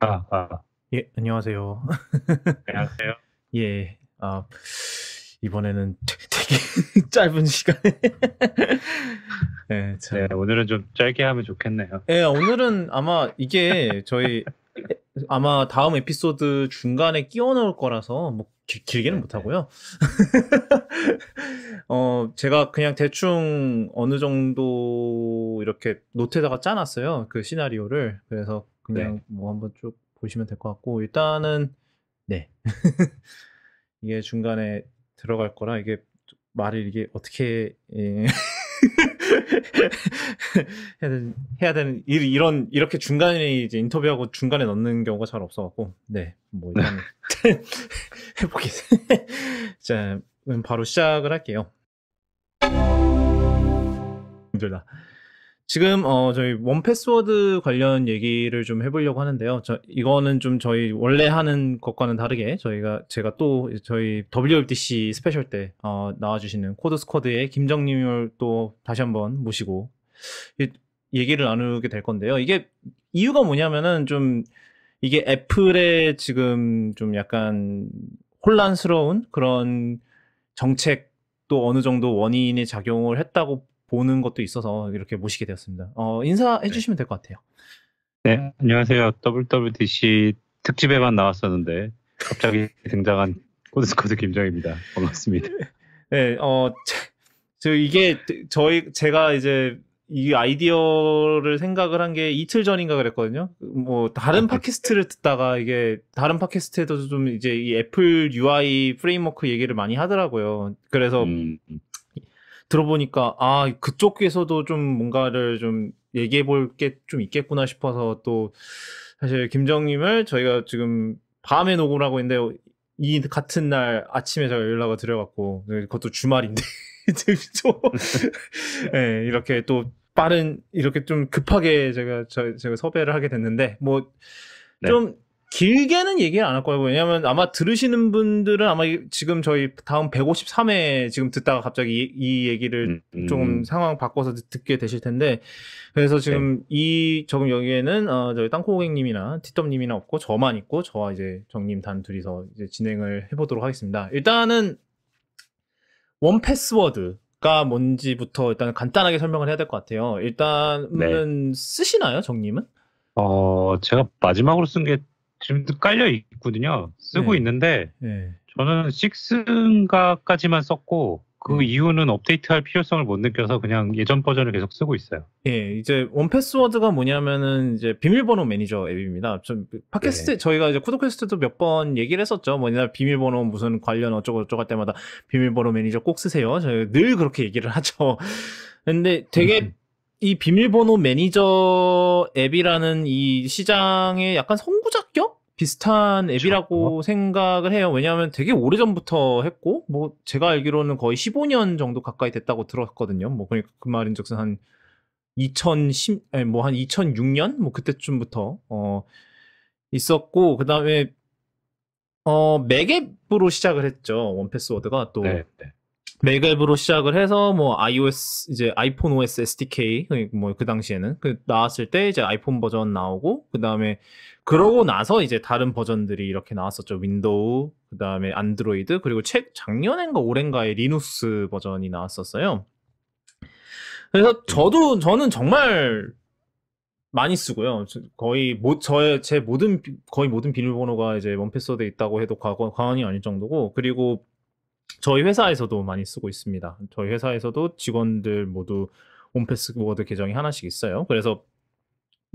아, 아. 예, 안녕하세요. 안녕하세요. 예, 아, 이번에는 되게 짧은 시간에. 네, 참. 네, 오늘은 좀 짧게 하면 좋겠네요. 예, 오늘은 아마 이게 저희 아마 다음 에피소드 중간에 끼워 넣을 거라서 뭐 기, 길게는 네, 네. 못 하고요. 어, 제가 그냥 대충 어느 정도 이렇게 노트에다가 짜놨어요. 그 시나리오를. 그래서 네. 그냥 네. 뭐 한번 쭉 보시면 될 것 같고 일단은 네 이게 중간에 들어갈 거라 이게 말을 이게 어떻게 예. 해야, 되는, 해야 되는 일, 이런 이렇게 중간에 이제 인터뷰하고 중간에 넣는 경우가 잘 없어갖고 네 뭐 일단 해보겠습니다. 자 그럼 바로 시작을 할게요. 힘들다. 지금 어 저희 원 패스워드 관련 얘기를 좀 해보려고 하는데요. 저 이거는 좀 저희 원래 하는 것과는 다르게 저희가 제가 또 저희 WLDC 스페셜 때 어, 나와주시는 코드 스쿼드의 김정님을 또 다시 한번 모시고 얘기를 나누게 될 건데요. 이게 이유가 뭐냐면은 좀 이게 애플의 지금 좀 약간 혼란스러운 그런 정책 또 어느 정도 원인이 작용을 했다고 보는 것도 있어서 이렇게 모시게 되었습니다. 어, 인사해 네. 주시면 될 것 같아요. 네, 안녕하세요. WWDC 특집에만 나왔었는데 갑자기 등장한 코드스코드 김정입니다. 반갑습니다. 네, 어, 저 이게 저희 제가 이제 이 아이디어를 생각을 한 게 이틀 전인가 그랬거든요. 뭐 다른 아, 네. 팟캐스트를 듣다가 이게 다른 팟캐스트에도 좀 이제 이 애플 UI 프레임워크 얘기를 많이 하더라고요. 그래서 음. 음. 들어보니까 아 그쪽에서도 좀 뭔가를 좀 얘기해 볼 게 좀 있겠구나 싶어서 또 사실 김정님을 저희가 지금 밤에 녹음을 하고 있는데 이 같은 날 아침에 제가 연락을 드려갖고 그것도 주말인데 재밌죠? 네, 예, 이렇게 또 빠른 이렇게 좀 급하게 제가 저, 제가 섭외를 하게 됐는데 뭐좀 네. 길게는 얘기를 안 할 거예요. 왜냐면 아마 들으시는 분들은 아마 지금 저희 다음 153회 지금 듣다가 갑자기 이, 이 얘기를 음, 음. 조 상황 바꿔서 듣게 되실 텐데 그래서 네. 지금 네. 이 조금 여기에는 어, 저희 땅콩고객님이나 티덤님이나 없고 저만 있고 저와 이제 정님 단 둘이서 이제 진행을 해보도록 하겠습니다. 일단은 원 패스워드가 뭔지부터 일단 간단하게 설명을 해야 될 것 같아요. 일단은 네. 쓰시나요, 정님은? 어, 제가 마지막으로 쓴게 지금도 깔려 있거든요. 쓰고 네. 있는데 네. 저는 6인가까지만 썼고 그 음. 이유는 업데이트할 필요성을 못 느껴서 그냥 예전 버전을 계속 쓰고 있어요. 예, 이제 원패스워드가 뭐냐면은 이제 비밀번호 매니저 앱입니다. 좀 그 팟캐스트 네. 저희가 이제 코드퀘스트도몇 번 얘기를 했었죠. 뭐냐 비밀번호 무슨 관련 어쩌고 저쩌고 할 때마다 비밀번호 매니저 꼭 쓰세요. 저희 늘 그렇게 얘기를 하죠. 근데 되게 음. 이 비밀번호 매니저 앱이라는 이 시장의 약간 선구작격 비슷한 앱이라고 생각을 해요. 왜냐하면 되게 오래전부터 했고 뭐 제가 알기로는 거의 15년 정도 가까이 됐다고 들었거든요. 뭐 그러니까 그 말인즉슨 한 2010, 뭐한 2006년 뭐 그때쯤부터 어 있었고 그다음에 어 맥앱으로 시작을 했죠. 원패스워드가 또 네, 네. 맥앱으로 시작을 해서 뭐 iOS 이제 아이폰 OS SDK 뭐그 뭐 그 당시에는 그 나왔을 때 이제 아이폰 버전 나오고 그 다음에 그러고 나서 이제 다른 버전들이 이렇게 나왔었죠 윈도우 그 다음에 안드로이드 그리고 책 작년엔가 올해가에 리눅스 버전이 나왔었어요. 그래서 저도 저는 정말 많이 쓰고요. 거의 모, 저의 제 모든 거의 모든 비밀번호가 이제 원패스워드에 있다고 해도 과언이 아닐 정도고 그리고 저희 회사에서도 많이 쓰고 있습니다. 저희 회사에서도 직원들 모두 원패스워드 계정이 하나씩 있어요. 그래서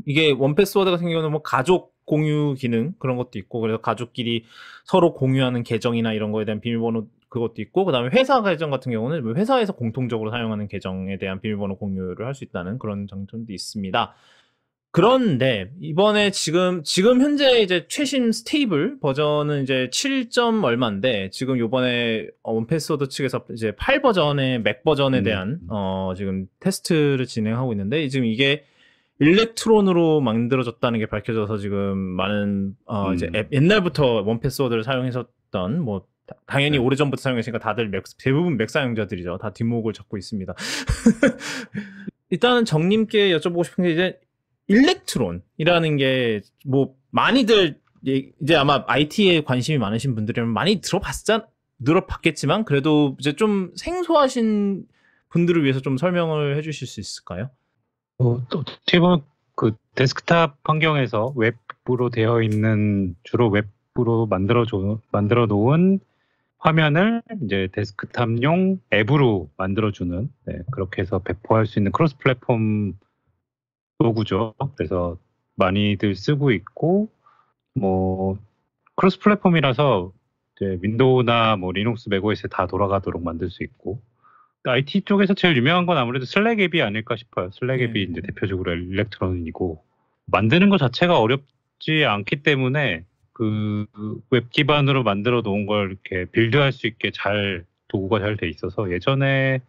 이게 원패스워드 같은 경우뭐 가족 공유 기능 그런 것도 있고 그래서 가족끼리 서로 공유하는 계정이나 이런 거에 대한 비밀번호 그것도 있고 그다음에 회사 계정 같은 경우는 회사에서 공통적으로 사용하는 계정에 대한 비밀번호 공유를 할 수 있다는 그런 장점도 있습니다. 그런데 이번에 지금 지금 현재 이제 최신 스테이블 버전은 이제 7. 얼마인데 지금 요번에 어, 원패스워드 측에서 이제 8 버전의 맥 버전에 음. 대한 어 지금 테스트를 진행하고 있는데 지금 이게 일렉트론으로 만들어졌다는 게 밝혀져서 지금 많은 어 음. 이제 앱, 옛날부터 원패스워드를 사용했었던 뭐 당연히 네. 오래전부터 사용했으니까 다들 맥, 대부분 맥 사용자들이죠. 다 뒷목을 잡고 있습니다. 일단은 정님께 여쭤보고 싶은 게 이제 일렉트론이라는 게 뭐 많이들 예, 이제 아마 IT에 관심이 많으신 분들이면 많이 들어봤자 들어봤겠지만 그래도 이제 좀 생소하신 분들을 위해서 좀 설명을 해주실 수 있을까요? 어, 또 어떻게 보면 그 데스크탑 환경에서 웹으로 되어 있는 주로 웹으로 만들어 만들어 놓은 화면을 이제 데스크탑용 앱으로 만들어주는 네, 그렇게 해서 배포할 수 있는 크로스 플랫폼 도구죠. 그래서 많이들 쓰고 있고 뭐 크로스 플랫폼이라서 이제 윈도우나 뭐 리눅스, 맥OS에 다 돌아가도록 만들 수 있고 IT 그러니까 쪽에서 제일 유명한 건 아무래도 슬랙 앱이 아닐까 싶어요. 슬랙 네. 앱이 네. 이제 대표적으로 일렉트론이고 만드는 것 자체가 어렵지 않기 때문에 그 웹 기반으로 만들어 놓은 걸 이렇게 빌드할 수 있게 잘 도구가 잘 돼 있어서 예전에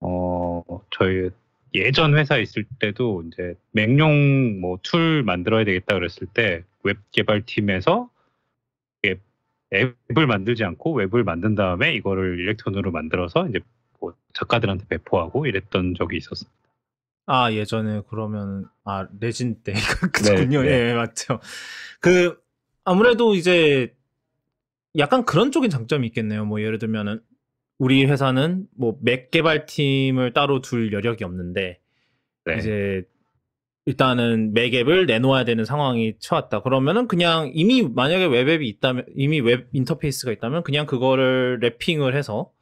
어 저희 예전 회사에 있을 때도 이제 맹용 뭐툴 만들어야 되겠다 그랬을 때 웹 개발팀에서 앱을 만들지 않고 웹을 만든 다음에 이거를 일렉톤으로 만들어서 이제 뭐 작가들한테 배포하고 이랬던 적이 있었습니다. 아 예전에 그러면 아 레진 때 그군요. 네, 네. 예 맞죠. 그 아무래도 이제 약간 그런 쪽인 장점이 있겠네요. 뭐 예를 들면은 우리 회사는 뭐 맥 개발팀을 따로 둘 여력이 없는데 네. 이제 일단은 맥앱을 내놓아야 되는 상황이 처왔다 그러면은 그냥 이미 만약에 웹앱이 있다면 이미 웹 인터페이스가 있다면 그냥 그거를 랩핑을 해서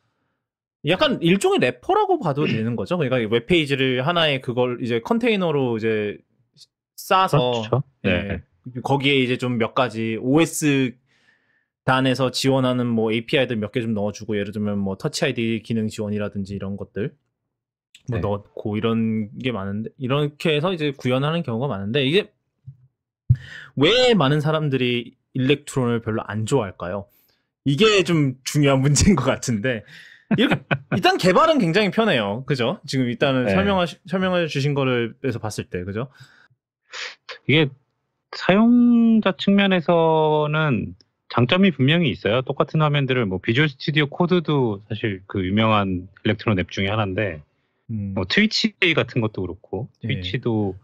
약간 일종의 래퍼라고 봐도 되는 거죠. 그러니까 웹 페이지를 하나의 그걸 이제 컨테이너로 이제 싸서 그렇죠. 네. 네. 거기에 이제 좀 몇 가지 OS 단에서 지원하는 뭐 API들 몇 개 좀 넣어주고 예를 들면 뭐 터치 ID 기능 지원이라든지 이런 것들 뭐 네. 넣고 이런 게 많은데 이렇게 해서 이제 구현하는 경우가 많은데 이게 왜 많은 사람들이 일렉트론을 별로 안 좋아할까요? 이게 좀 중요한 문제인 것 같은데 이렇게 일단 개발은 굉장히 편해요, 그죠? 지금 일단은 네. 설명하 설명해 주신 거를 해서 봤을 때 그죠? 이게 사용자 측면에서는 장점이 분명히 있어요. 똑같은 화면들을 뭐 비주얼 스튜디오 코드도 사실 그 유명한 일렉트론 앱 중에 하나인데 음. 뭐 트위치 같은 것도 그렇고 예. 트위치도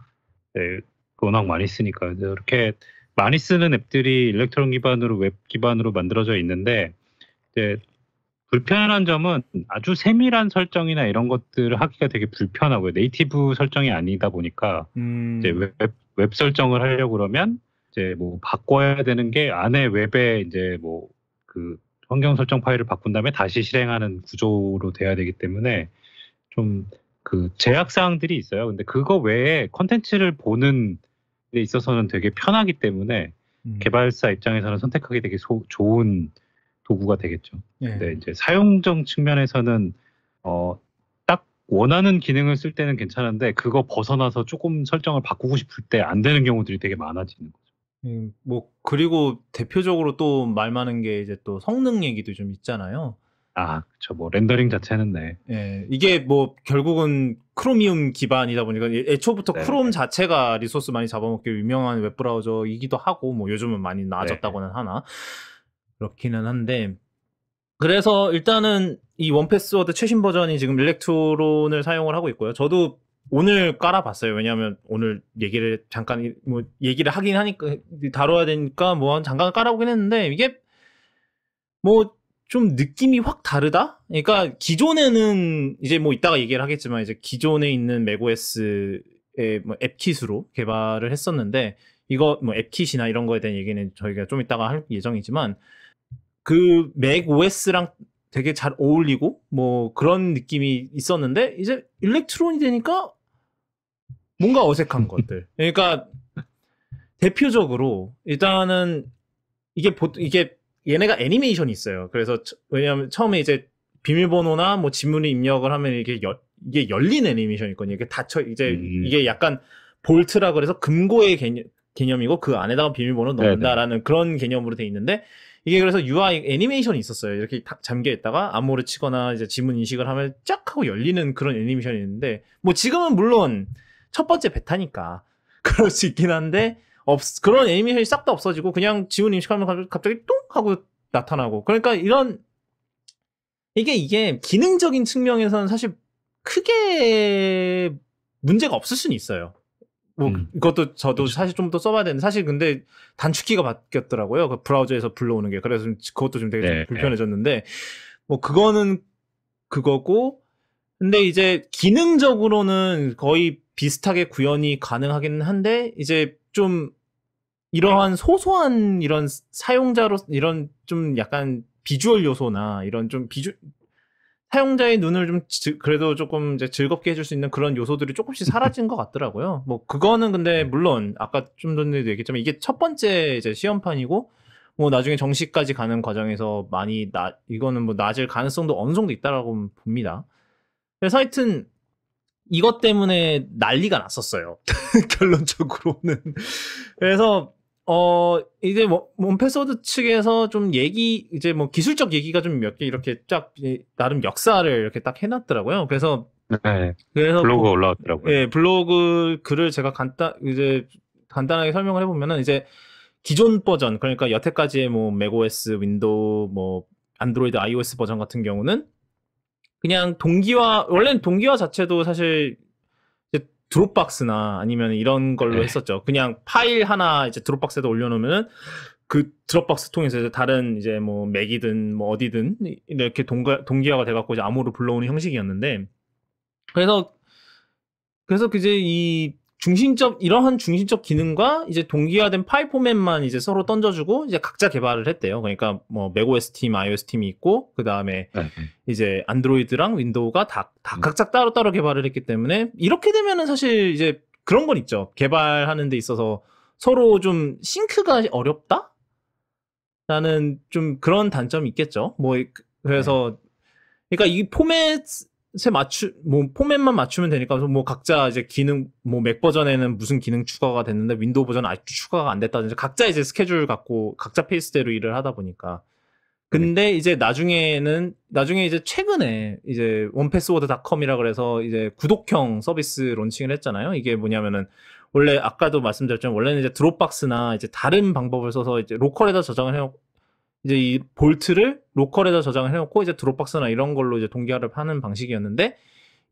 네. 네, 워낙 많이 쓰니까 이렇게 많이 쓰는 앱들이 일렉트론 기반으로 웹 기반으로 만들어져 있는데 이제 불편한 점은 아주 세밀한 설정이나 이런 것들을 하기가 되게 불편하고요. 네이티브 설정이 아니다 보니까 음. 이제 웹, 웹 설정을 하려고 그러면 이제 뭐 바꿔야 되는 게 안에 웹에 이제 뭐 그 환경 설정 파일을 바꾼 다음에 다시 실행하는 구조로 돼야 되기 때문에 좀 그 제약 사항들이 있어요. 근데 그거 외에 컨텐츠를 보는 데 있어서는 되게 편하기 때문에 음. 개발사 입장에서는 선택하기 되게 소, 좋은 도구가 되겠죠. 예. 근데 이제 사용정 측면에서는 어, 딱 원하는 기능을 쓸 때는 괜찮은데 그거 벗어나서 조금 설정을 바꾸고 싶을 때 안 되는 경우들이 되게 많아지는 거. 음, 뭐 그리고 대표적으로 또 말 많은 게 이제 또 성능 얘기도 좀 있잖아요. 아, 그렇죠. 뭐 렌더링 자체는 네. 예, 이게 뭐 결국은 크롬이움 기반이다 보니까 예, 애초부터 네. 크롬 네. 자체가 리소스 많이 잡아먹기 유명한 웹 브라우저이기도 하고 뭐 요즘은 많이 나아졌다고는 네. 하나 그렇기는 한데 그래서 일단은 이 원패스워드 최신 버전이 지금 일렉트론을 사용을 하고 있고요. 저도 오늘 깔아봤어요. 왜냐하면 오늘 얘기를 잠깐 뭐 얘기를 하긴 하니까 다뤄야 되니까 뭐 잠깐 깔아보긴 했는데 이게 뭐 좀 느낌이 확 다르다. 그러니까 기존에는 이제 뭐 이따가 얘기를 하겠지만 이제 기존에 있는 맥OS의 뭐 앱킷으로 개발을 했었는데 이거 뭐 앱킷이나 이런 거에 대한 얘기는 저희가 좀 이따가 할 예정이지만 그 맥OS랑 되게 잘 어울리고 뭐 그런 느낌이 있었는데 이제 일렉트론이 되니까 뭔가 어색한 것들. 그러니까 대표적으로 일단은 이게 보 이게 얘네가 애니메이션이 있어요. 그래서 왜냐하면 처음에 이제 비밀번호나 뭐 지문을 입력을 하면 이게 열, 이게 열린 애니메이션이 거든요 이게 닫혀 이제 음. 이게 약간 볼트라 그래서 금고의 개념, 이고그 안에다가 비밀번호 네, 네. 넣는다라는 네네. 그런 개념으로 돼 있는데 이게 그래서 UI 애니메이션이 있었어요. 이렇게 딱 잠겨 있다가 암호를 치거나 이제 지문 인식을 하면 쫙 하고 열리는 그런 애니메이션이 있는데 뭐 지금은 물론 첫 번째 베타니까 그럴 수 있긴 한데 없, 그런 애니메이션이 싹 다 없어지고 그냥 지문 인식하면 갑자기 똥 하고 나타나고 그러니까 이런 이게 이게 기능적인 측면에서는 사실 크게 문제가 없을 수는 있어요. 뭐 음. 이것도 저도 그렇 사실 좀 더 써봐야 되는데 사실 근데 단축키가 바뀌었더라고요. 그 브라우저에서 불러오는 게 그래서 그것도 좀 되게 네, 좀 네. 불편해졌는데 뭐 그거는 그거고 근데 이제 기능적으로는 거의 비슷하게 구현이 가능하긴 한데 이제 좀 이러한 소소한 이런 사용자로 이런 좀 약간 비주얼 요소나 이런 좀 비주 사용자의 눈을 좀 지, 그래도 조금 이제 즐겁게 해줄 수 있는 그런 요소들이 조금씩 사라진 것 같더라고요. 뭐 그거는 근데 물론 아까 좀 전에도 얘기했지만 이게 첫 번째 이제 시험판이고 뭐 나중에 정시까지 가는 과정에서 많이 나 이거는 뭐 낮을 가능성도 어느 정도 있다라고 봅니다. 그래서 하여튼 이것 때문에 난리가 났었어요. 결론적으로는 그래서 어 이제 뭐몬패소드 측에서 좀 얘기 이제 뭐 기술적 얘기가 좀 몇 개 이렇게 쫙 나름 역사를 이렇게 딱 해놨더라고요. 그래서 네, 그래서 뭐 블로그 올라왔더라고요. 예, 블로그 글을 제가 간단 이제 간단하게 설명을 해보면은 이제 기존 버전 그러니까 여태까지의 뭐 맥OS, 윈도우, 뭐 안드로이드, iOS 버전 같은 경우는 그냥 동기화 원래는 동기화 자체도 사실 드롭박스나 아니면 이런 걸로 네. 했었죠. 그냥 파일 하나 이제 드롭박스에다 올려놓으면은 그 드롭박스 통해서 이제 다른 이제 뭐 맥이든 뭐 어디든 이렇게 동가, 동기화가 돼갖고 이제 암호로 불러오는 형식이었는데 그래서 그래서 이제 이 중심적 이러한 중심적 기능과 이제 동기화된 파이 포맷만 이제 서로 던져주고 이제 각자 개발을 했대요. 그러니까 뭐 맥OS 팀, iOS 팀이 있고 그 다음에 네, 네. 이제 안드로이드랑 윈도우가 다, 다 음. 각자 따로 따로 개발을 했기 때문에 이렇게 되면은 사실 이제 그런 건 있죠. 개발하는 데 있어서 서로 좀 싱크가 어렵다? 라는 좀 그런 단점이 있겠죠. 뭐 그, 그래서 네. 그러니까 이 포맷 새 맞추 뭐 포맷만 맞추면 되니까 뭐 각자 이제 기능 뭐 맥 버전에는 무슨 기능 추가가 됐는데 윈도우 버전 아직 추가가 안 됐다든지 각자 이제 스케줄 갖고 각자 페이스대로 일을 하다 보니까 근데 네. 이제 나중에는 나중에 이제 최근에 이제 원패스워드닷컴이라 그래서 이제 구독형 서비스 론칭을 했잖아요. 이게 뭐냐면은 원래 아까도 말씀드렸지만 원래는 이제 드롭박스나 이제 다른 방법을 써서 이제 로컬에다 저장을 해놓, 이제 이 볼트를 로컬에다 저장을 해놓고 이제 드롭박스나 이런 걸로 이제 동기화를 하는 방식이었는데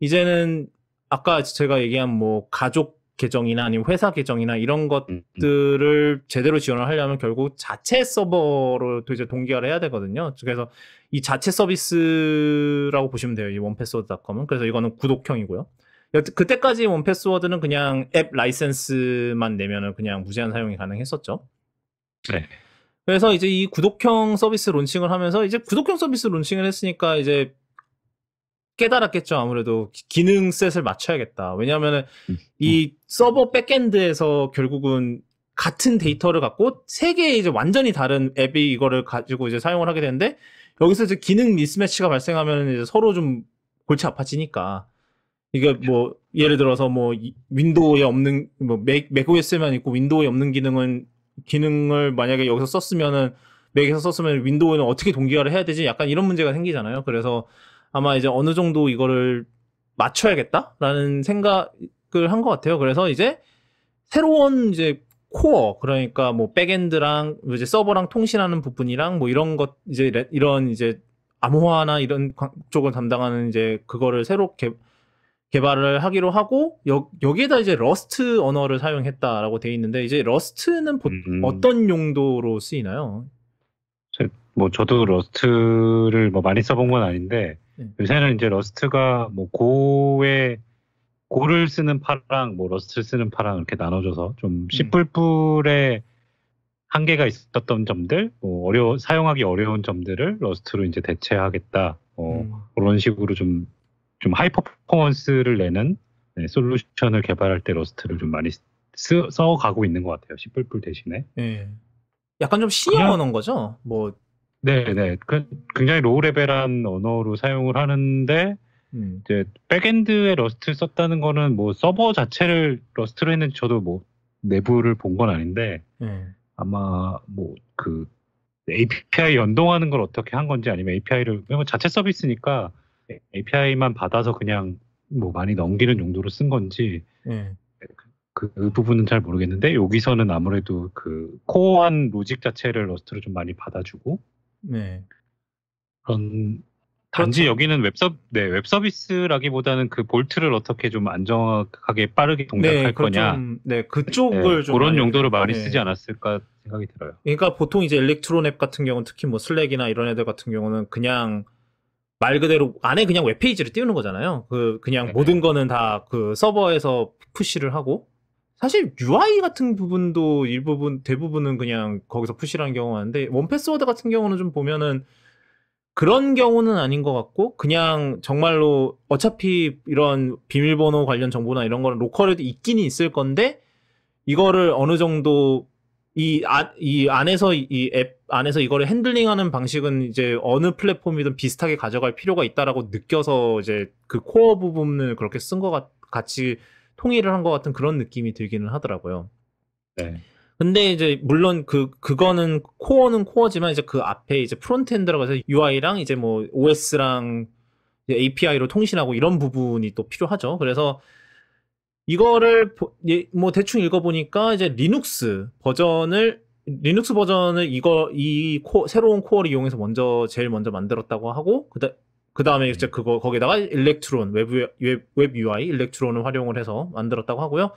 이제는 아까 제가 얘기한 뭐 가족 계정이나 아니면 회사 계정이나 이런 음, 음. 것들을 제대로 지원을 하려면 결국 자체 서버로 또 이제 동기화를 해야 되거든요. 그래서 이 자체 서비스라고 보시면 돼요. 이 원패스워드닷컴은 그래서 이거는 구독형이고요. 그때까지 원패스워드는 그냥 앱 라이센스만 내면은 그냥 무제한 사용이 가능했었죠. 네. 그래서 이제 이 구독형 서비스 론칭을 하면서 이제 구독형 서비스 론칭을 했으니까 이제 깨달았겠죠. 아무래도 기능 셋을 맞춰야겠다. 왜냐하면 음. 이 음. 서버 백엔드에서 결국은 같은 데이터를 갖고 세 개의 이제 완전히 다른 앱이 이거를 가지고 이제 사용을 하게 되는데 여기서 이제 기능 미스매치가 발생하면 이제 서로 좀 골치 아파지니까 이게 뭐 예를 들어서 뭐 윈도우에 없는 뭐 맥, 맥OS만 있고 윈도우에 없는 기능은 기능을 만약에 여기서 썼으면은 맥에서 썼으면 윈도우는 어떻게 동기화를 해야 되지? 약간 이런 문제가 생기잖아요. 그래서 아마 이제 어느 정도 이거를 맞춰야겠다라는 생각을 한 것 같아요. 그래서 이제 새로운 이제 코어 그러니까 뭐 백엔드랑 이제 서버랑 통신하는 부분이랑 뭐 이런 것 이제 이런 이제 암호화나 이런 쪽을 담당하는 이제 그거를 새로 개, 개발을 하기로 하고 여, 여기에다 이제 러스트 언어를 사용했다라고 돼 있는데 이제 러스트는 보, 음. 어떤 용도로 쓰이나요? 저, 뭐 저도 러스트를 뭐 많이 써본 건 아닌데 네. 요새는 이제 러스트가 뭐 고의 고를 쓰는 파랑 뭐 러스트를 쓰는 파랑 이렇게 나눠져서좀시뿔뿔의 음. 한계가 있었던 점들, 뭐 어려 사용하기 어려운 점들을 러스트로 이제 대체하겠다. 어, 음. 그런 식으로 좀좀 하이 퍼포먼스를 내는 네, 솔루션을 개발할 때 러스트를 좀 많이 쓰, 써가고 있는 것 같아요. 시뿔뿔 대신에. 네. 예. 약간 좀 신형 언어인 거죠? 뭐. 네네. 네. 그, 굉장히 로우 레벨한 언어로 사용을 하는데 음. 이제 백엔드에 러스트 를 썼다는 거는 뭐 서버 자체를 러스트로 했는지 저도 뭐 내부를 본 건 아닌데 음. 아마 뭐 그 API 연동하는 걸 어떻게 한 건지 아니면 API를 자체 서비스니까 네, API만 받아서 그냥 뭐 많이 넘기는 용도로 쓴 건지 예. 네. 그, 그, 그, 부분은 잘 모르겠는데 여기서는 아무래도 그 코어한 로직 자체를 러스트로 좀 많이 받아주고 네. 그런 그렇죠. 단지 그렇죠. 여기는 웹서 네, 웹 서비스라기보다는 그 볼트를 어떻게 좀 안정하게 빠르게 동작할 네, 거냐. 네, 그쪽을 네, 좀 그런 용도로 네. 많이 쓰지 않았을까 생각이 들어요. 그러니까 보통 이제 엘렉트론앱 같은 경우는 특히 뭐 슬랙이나 이런 애들 같은 경우는 그냥 말 그대로 안에 그냥 웹페이지를 띄우는 거잖아요. 그 그냥 네. 모든 거는 다 그 서버에서 푸시를 하고 사실 UI 같은 부분도 일부분 대부분은 그냥 거기서 푸시라는 경우가 많은데 원패스워드 같은 경우는 좀 보면은 그런 경우는 아닌 것 같고 그냥 정말로 어차피 이런 비밀번호 관련 정보나 이런 거는 로컬에도 있긴 있을 건데 이거를 어느 정도 이, 아, 이 안에서 이앱 안에서 이거를 핸들링하는 방식은 이제 어느 플랫폼이든 비슷하게 가져갈 필요가 있다라고 느껴서 이제 그 코어 부분을 그렇게 쓴 것 같이 통일을 한 것 같은 그런 느낌이 들기는 하더라고요. 네. 근데 이제 물론 그 그거는 코어는 코어지만 이제 그 앞에 이제 프론트엔드라고 해서 UI랑 이제 뭐 OS랑 이제 API로 통신하고 이런 부분이 또 필요하죠. 그래서 이거를 예, 뭐 대충 읽어보니까 이제 리눅스 버전을 리눅스 버전을 이거 이 코, 새로운 코어를 이용해서 먼저 제일 먼저 만들었다고 하고 그다 그 다음에 이제 음. 그거 거기다가 일렉트론 웹, 웹, 웹 UI 일렉트론을 활용을 해서 만들었다고 하고요.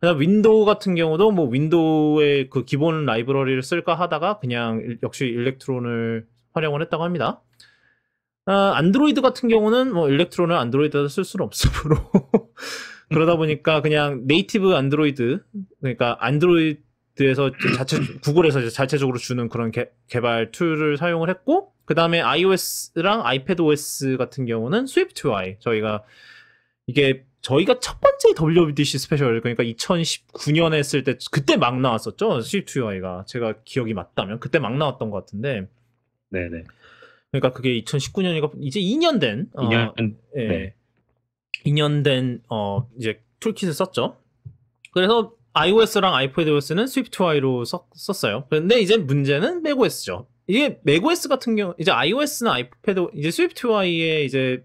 그다음 윈도우 같은 경우도 뭐 윈도우의 그 기본 라이브러리를 쓸까 하다가 그냥 역시 일렉트론을 활용을 했다고 합니다. 아, 안드로이드 같은 경우는 뭐 일렉트론을 안드로이드에서 쓸 수는 없으므로 그러다 보니까 그냥 네이티브 안드로이드 그러니까 안드로이드 에서 자체 구글에서 자체적으로 주는 그런 개, 개발 툴을 사용을 했고 그 다음에 iOS랑 iPad OS 같은 경우는 s w i f t UI 저희가 이게 저희가 첫 번째 w b d c 스페셜 그러니까 2019년에 했을 때 그때 막 나왔었죠 s w i f t UI가 제가 기억이 맞다면 그때 막 나왔던 것 같은데 네네 그러니까 그게 2019년이니까 이제 2년 된 2년 어, 예. 네. 예, 2년 된어 이제 툴킷을 썼죠 그래서 iOS랑 iPadOS는 SwiftUI로 썼어요. 그런데 이제 문제는 macOS죠. 이게 macOS 같은 경우 이제 iOS나 iPad 이제 SwiftUI의 이제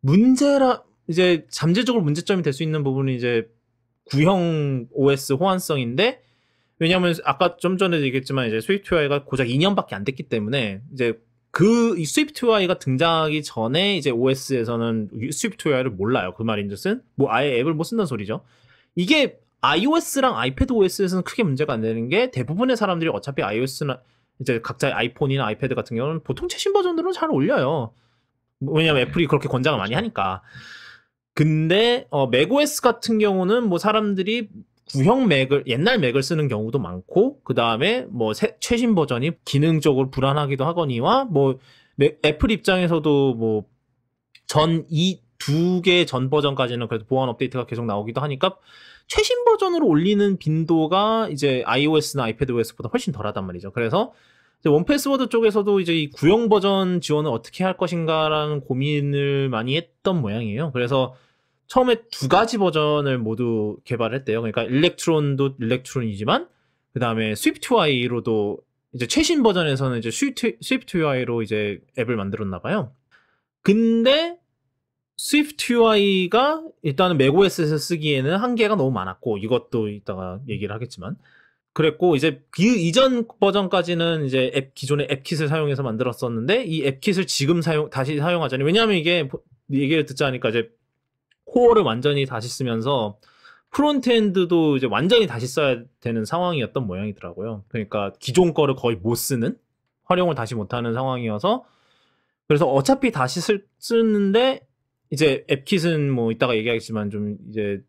문제라 이제 잠재적으로 문제점이 될 수 있는 부분이 이제 구형 OS 호환성인데 왜냐하면 아까 좀 전에 얘기했지만 이제 s w i f t u i 가 고작 2년밖에 안 됐기 때문에 이제 그 s w i f t u i 가 등장하기 전에 이제 OS에서는 s w i f t u i 를 몰라요. 그 말인 즉슨 뭐 아예 앱을 못 쓴다는 소리죠. 이게 iOS랑 아이패드 OS에서는 크게 문제가 안 되는 게 대부분의 사람들이 어차피 iOS나 이제 각자 의 아이폰이나 아이패드 같은 경우는 보통 최신 버전들은잘 올려요. 왜냐면 음. 애플이 그렇게 권장을 많이 그렇죠. 하니까. 근데 어, 맥OS 같은 경우는 뭐 사람들이 구형 맥을 옛날 맥을 쓰는 경우도 많고 그 다음에 뭐 새, 최신 버전이 기능적으로 불안하기도 하거니와 뭐 맥, 애플 입장에서도 뭐 전 이 두 개 전 버전까지는 그래도 보안 업데이트가 계속 나오기도 하니까 최신 버전으로 올리는 빈도가 이제 iOS나 iPadOS보다 훨씬 덜하단 말이죠. 그래서 원패스워드 쪽에서도 이제 이 구형 버전 지원을 어떻게 할 것인가라는 고민을 많이 했던 모양이에요. 그래서 처음에 두 가지 버전을 모두 개발했대요. 그러니까 일렉트론도 일렉트론이지만 그 다음에 s w i f t UI로도 이제 최신 버전에서는 이제 s w i f t UI로 이제 앱을 만들었나 봐요. 근데 스위프트 UI가 일단은 맥OS에서 쓰기에는 한계가 너무 많았고 이것도 이따가 얘기를 하겠지만 그랬고 이제 그 이전 버전까지는 이제 앱 기존의 앱킷을 사용해서 만들었었는데 이 앱킷을 지금 사용 다시 사용하자니 왜냐하면 이게 얘기를 듣자 하니까 이제 코어를 완전히 다시 쓰면서 프론트엔드도 이제 완전히 다시 써야 되는 상황이었던 모양이더라고요. 그러니까 기존 거를 거의 못 쓰는 활용을 다시 못하는 상황이어서 그래서 어차피 다시 쓸, 쓰는데 이제 앱킷은 뭐 이따가 얘기하겠지만 좀 이제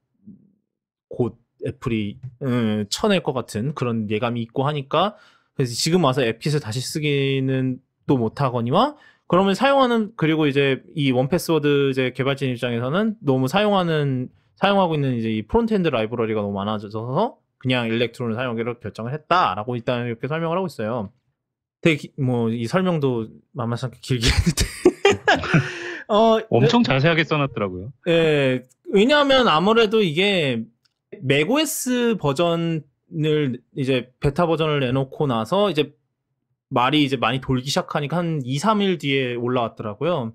곧 애플이 음, 쳐낼 것 같은 그런 예감이 있고 하니까 그래서 지금 와서 앱킷을 다시 쓰기는 또 못하거니와 그러면 사용하는 그리고 이제 이 원패스워드 이제 개발진 입장에서는 너무 사용하는 사용하고 있는 이제 이 프론트엔드 라이브러리가 너무 많아져서 그냥 일렉트론을 사용하기로 결정을 했다라고 일단 이렇게 설명을 하고 있어요. 되게 뭐 이 설명도 만만치 않게 길게 했는데 어, 엄청 자세하게 써놨더라고요. 네. 예. 왜냐하면 아무래도 이게 맥OS 버전을 이제 베타 버전을 내놓고 나서 이제 말이 이제 많이 돌기 시작하니까 한 2, 3일 뒤에 올라왔더라고요.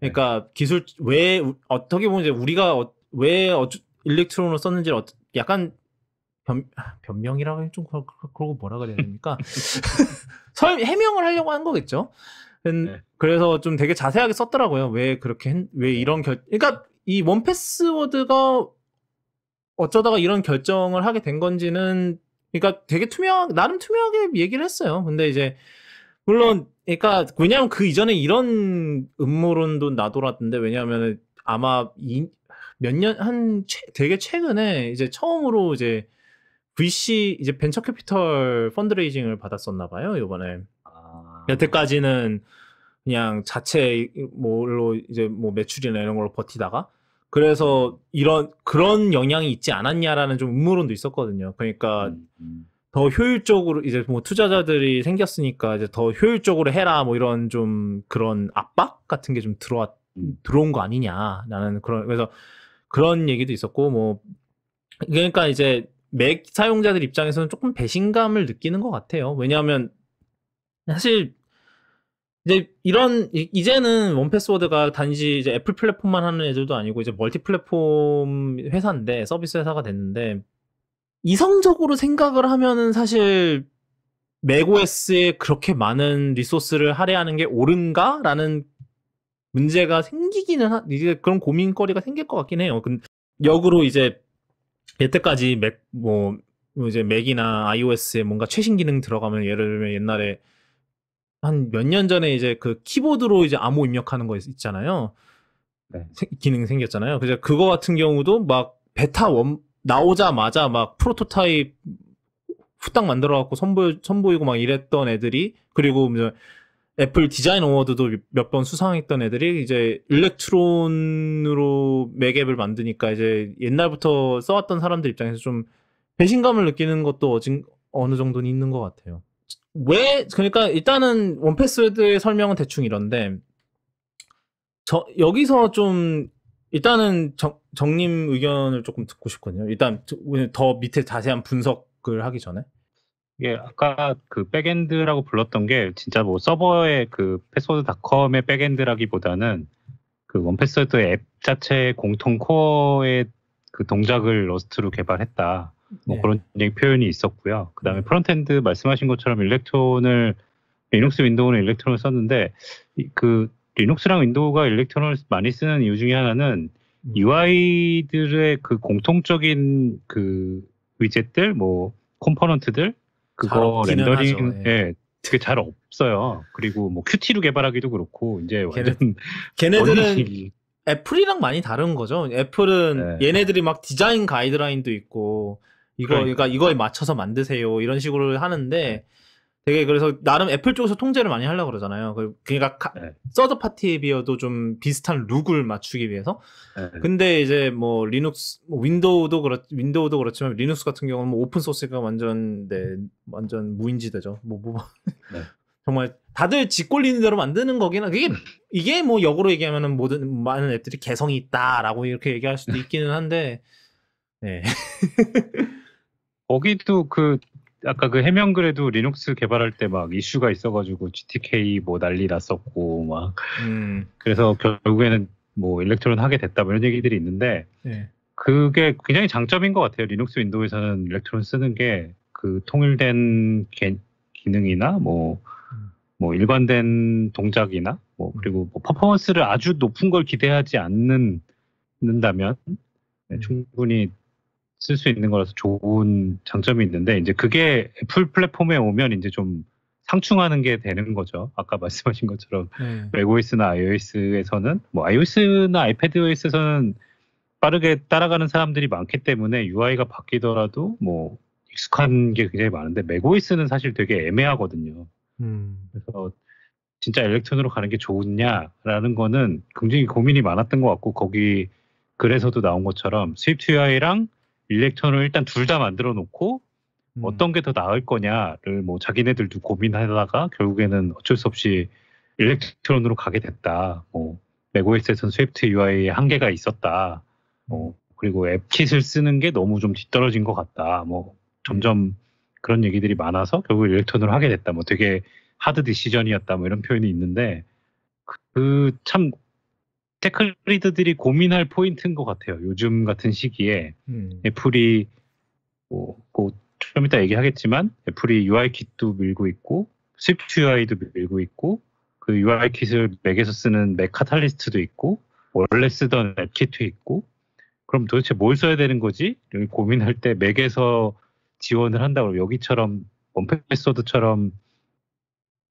그러니까 네. 기술 왜 어떻게 보면 이제 우리가 어, 왜 어쭈, 일렉트론을 썼는지를 어, 약간 변, 변명이라고 좀 그러고 뭐라 그래야 됩니까? 설 해명을 하려고 한 거겠죠. 네. 그래서 좀 되게 자세하게 썼더라고요. 왜 그렇게 했, 왜 네. 이런 결 그러니까 이 원패스워드가 어쩌다가 이런 결정을 하게 된 건지는 그러니까 되게 투명 나름 투명하게 얘기를 했어요. 근데 이제 물론 그러니까 왜냐하면 그 이전에 이런 음모론도 나돌았는데 왜냐하면 아마 이, 몇년한 최, 되게 최근에 이제 처음으로 이제 VC 이제 벤처 캐피털 펀드레이징을 받았었나 봐요 요번에 여태까지는 그냥 자체 뭘로 이제 뭐 매출이나 이런 걸로 버티다가 그래서 이런 그런 영향이 있지 않았냐라는 좀 음모론도 있었거든요. 그러니까 음, 음. 더 효율적으로 이제 뭐 투자자들이 생겼으니까 이제 더 효율적으로 해라 뭐 이런 좀 그런 압박 같은 게 좀 들어왔 음. 들어온 거 아니냐라는 그런 그래서 그런 얘기도 있었고 뭐 그러니까 이제 맥 사용자들 입장에서는 조금 배신감을 느끼는 것 같아요. 왜냐하면 사실 이제 이런 이제는 원패스워드가 단지 이제 애플 플랫폼만 하는 애들도 아니고 이제 멀티 플랫폼 회사인데 서비스 회사가 됐는데 이성적으로 생각을 하면은 사실 맥OS에 그렇게 많은 리소스를 할애하는 게 옳은가라는 문제가 생기기는 하, 이제 그런 고민거리가 생길 것 같긴 해요. 근 역으로 이제 여태까지 맥뭐 뭐 이제 맥이나 iOS에 뭔가 최신 기능 들어가면 예를 들면 옛날에 한몇년 전에 이제 그 키보드로 이제 암호 입력하는 거 있, 잖아요 네. 기능 생겼잖아요. 그래서 그거 같은 경우도 막 베타 원 나오자마자 막 프로토타입 후딱 만들어 갖고 선보 선보이고 막 이랬던 애들이 그리고 이제 애플 디자인 어워드도 몇 번 수상했던 애들이 이제 일렉트론으로 맥앱을 만드니까 이제 옛날부터 써왔던 사람들 입장에서 좀 배신감을 느끼는 것도 어진, 어느 정도는 있는 것 같아요. 왜 그러니까 일단은 원패스웨드의 설명은 대충 이런데 저 여기서 좀 일단은 정, 정님 의견을 조금 듣고 싶거든요. 일단 더 밑에 자세한 분석을 하기 전에 예, 아까 그 백엔드라고 불렀던 게 진짜 뭐 서버의 그 패스워드닷컴의 백엔드라기보다는 그 원패스워드 앱 자체의 공통 코어의 그 동작을 러스트로 개발했다. 뭐 네. 그런 표현이 있었고요. 그 다음에 프론트엔드 말씀하신 것처럼 일렉트론을 리눅스 윈도우는 일렉트론을 썼는데 그 리눅스랑 윈도우가 일렉트론을 많이 쓰는 이유 중에 하나는 UI들의 음. 그 공통적인 그 위젯들, 뭐 컴포넌트들 그거 렌더링 에 예. 되게 예, 잘 없어요. 그리고 뭐 큐티로 개발하기도 그렇고 이제 완전 걔네, 걔네들은 애플이랑 많이 다른 거죠. 애플은 네. 얘네들이 막 디자인 가이드라인도 있고 이거 그러니까. 그러니까. 이거에 맞춰서 만드세요 이런 식으로 하는데 네. 되게 그래서 나름 애플 쪽에서 통제를 많이 하려고 그러잖아요. 그, 그러니까 가, 네. 서드 파티에 비어도좀 비슷한 룩을 맞추기 위해서. 네. 근데 이제 뭐 리눅스, 뭐 윈도우도 그렇 윈도우도 그렇지만 리눅스 같은 경우는 뭐 오픈 소스가 완전 네 완전 무인지대죠. 뭐, 뭐 네. 정말 다들 지 꼴리는 대로 만드는 거기는 이게 이게 뭐 역으로 얘기하면은 모든 많은 앱들이 개성이 있다라고 이렇게 얘기할 수도 있기는 한데. 네. 거기도 그 아까 그해명그래도 리눅스 개발할 때 막 이슈가 있어가지고 GTK 뭐 난리 났었고 막 음. 그래서 결국에는 뭐 일렉트론 하게 됐다 뭐 이런 얘기들이 있는데 네. 그게 굉장히 장점인 것 같아요. 리눅스 윈도우에서는 일렉트론 쓰는 게 그 통일된 개, 기능이나 뭐뭐 뭐 일관된 동작이나 뭐 그리고 뭐 퍼포먼스를 아주 높은 걸 기대하지 않는다면 네, 음. 충분히 쓸수 있는 거라서 좋은 장점이 있는데 이제 그게 애플 플랫폼에 오면 이제 좀 상충하는 게 되는 거죠. 아까 말씀하신 것처럼 네. 맥OS나 iOS에서는 뭐 iOS나 아이패드 o s 에서는 빠르게 따라가는 사람들이 많기 때문에 UI가 바뀌더라도 뭐 익숙한 게 굉장히 많은데 맥OS는 사실 되게 애매하거든요. 음. 그래서 진짜 엘렉트론으로 가는 게 좋으냐라는 거는 굉장히 고민이 많았던 것 같고 거기 그래서도 나온 것처럼 스위프트 UI랑 일렉션을 일단 둘 다 만들어 놓고 음. 어떤 게 더 나을 거냐를 뭐 자기네들도 고민하다가 결국에는 어쩔 수 없이 일렉트론으로 가게 됐다. 뭐 맥OS에서는 스위프트 UI의 한계가 있었다. 뭐 음. 그리고 앱킷을 쓰는 게 너무 좀 뒤떨어진 것 같다. 뭐 점점 음. 그런 얘기들이 많아서 결국 일렉트론으로 하게 됐다. 뭐 되게 하드 디시전이었다. 뭐 이런 표현이 있는데 그참 테크리드들이 고민할 포인트인 것 같아요. 요즘 같은 시기에 음. 애플이 뭐, 뭐, 좀 이따 얘기하겠지만 애플이 UI킷도 밀고 있고 스위프트 UI도 밀고 있고 그 UI킷을 맥에서 쓰는 맥 카탈리스트도 있고 원래 쓰던 앱킷도 있고 그럼 도대체 뭘 써야 되는 거지? 고민할 때 맥에서 지원을 한다고 여기처럼 원패스워드처럼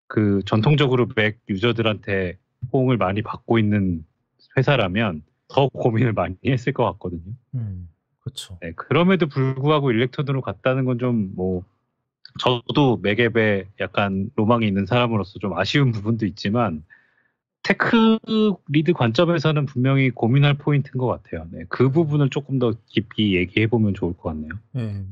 그 전통적으로 맥 유저들한테 호응을 많이 받고 있는 회사라면 더 고민을 많이 했을 것 같거든요. 음, 그렇죠. 네, 그럼에도 불구하고 일렉트론으로 갔다는 건 좀 뭐 저도 맥앱에 약간 로망이 있는 사람으로서 좀 아쉬운 부분도 있지만 테크 리드 관점에서는 분명히 고민할 포인트인 것 같아요. 네, 그 부분을 조금 더 깊이 얘기해 보면 좋을 것 같네요. 네.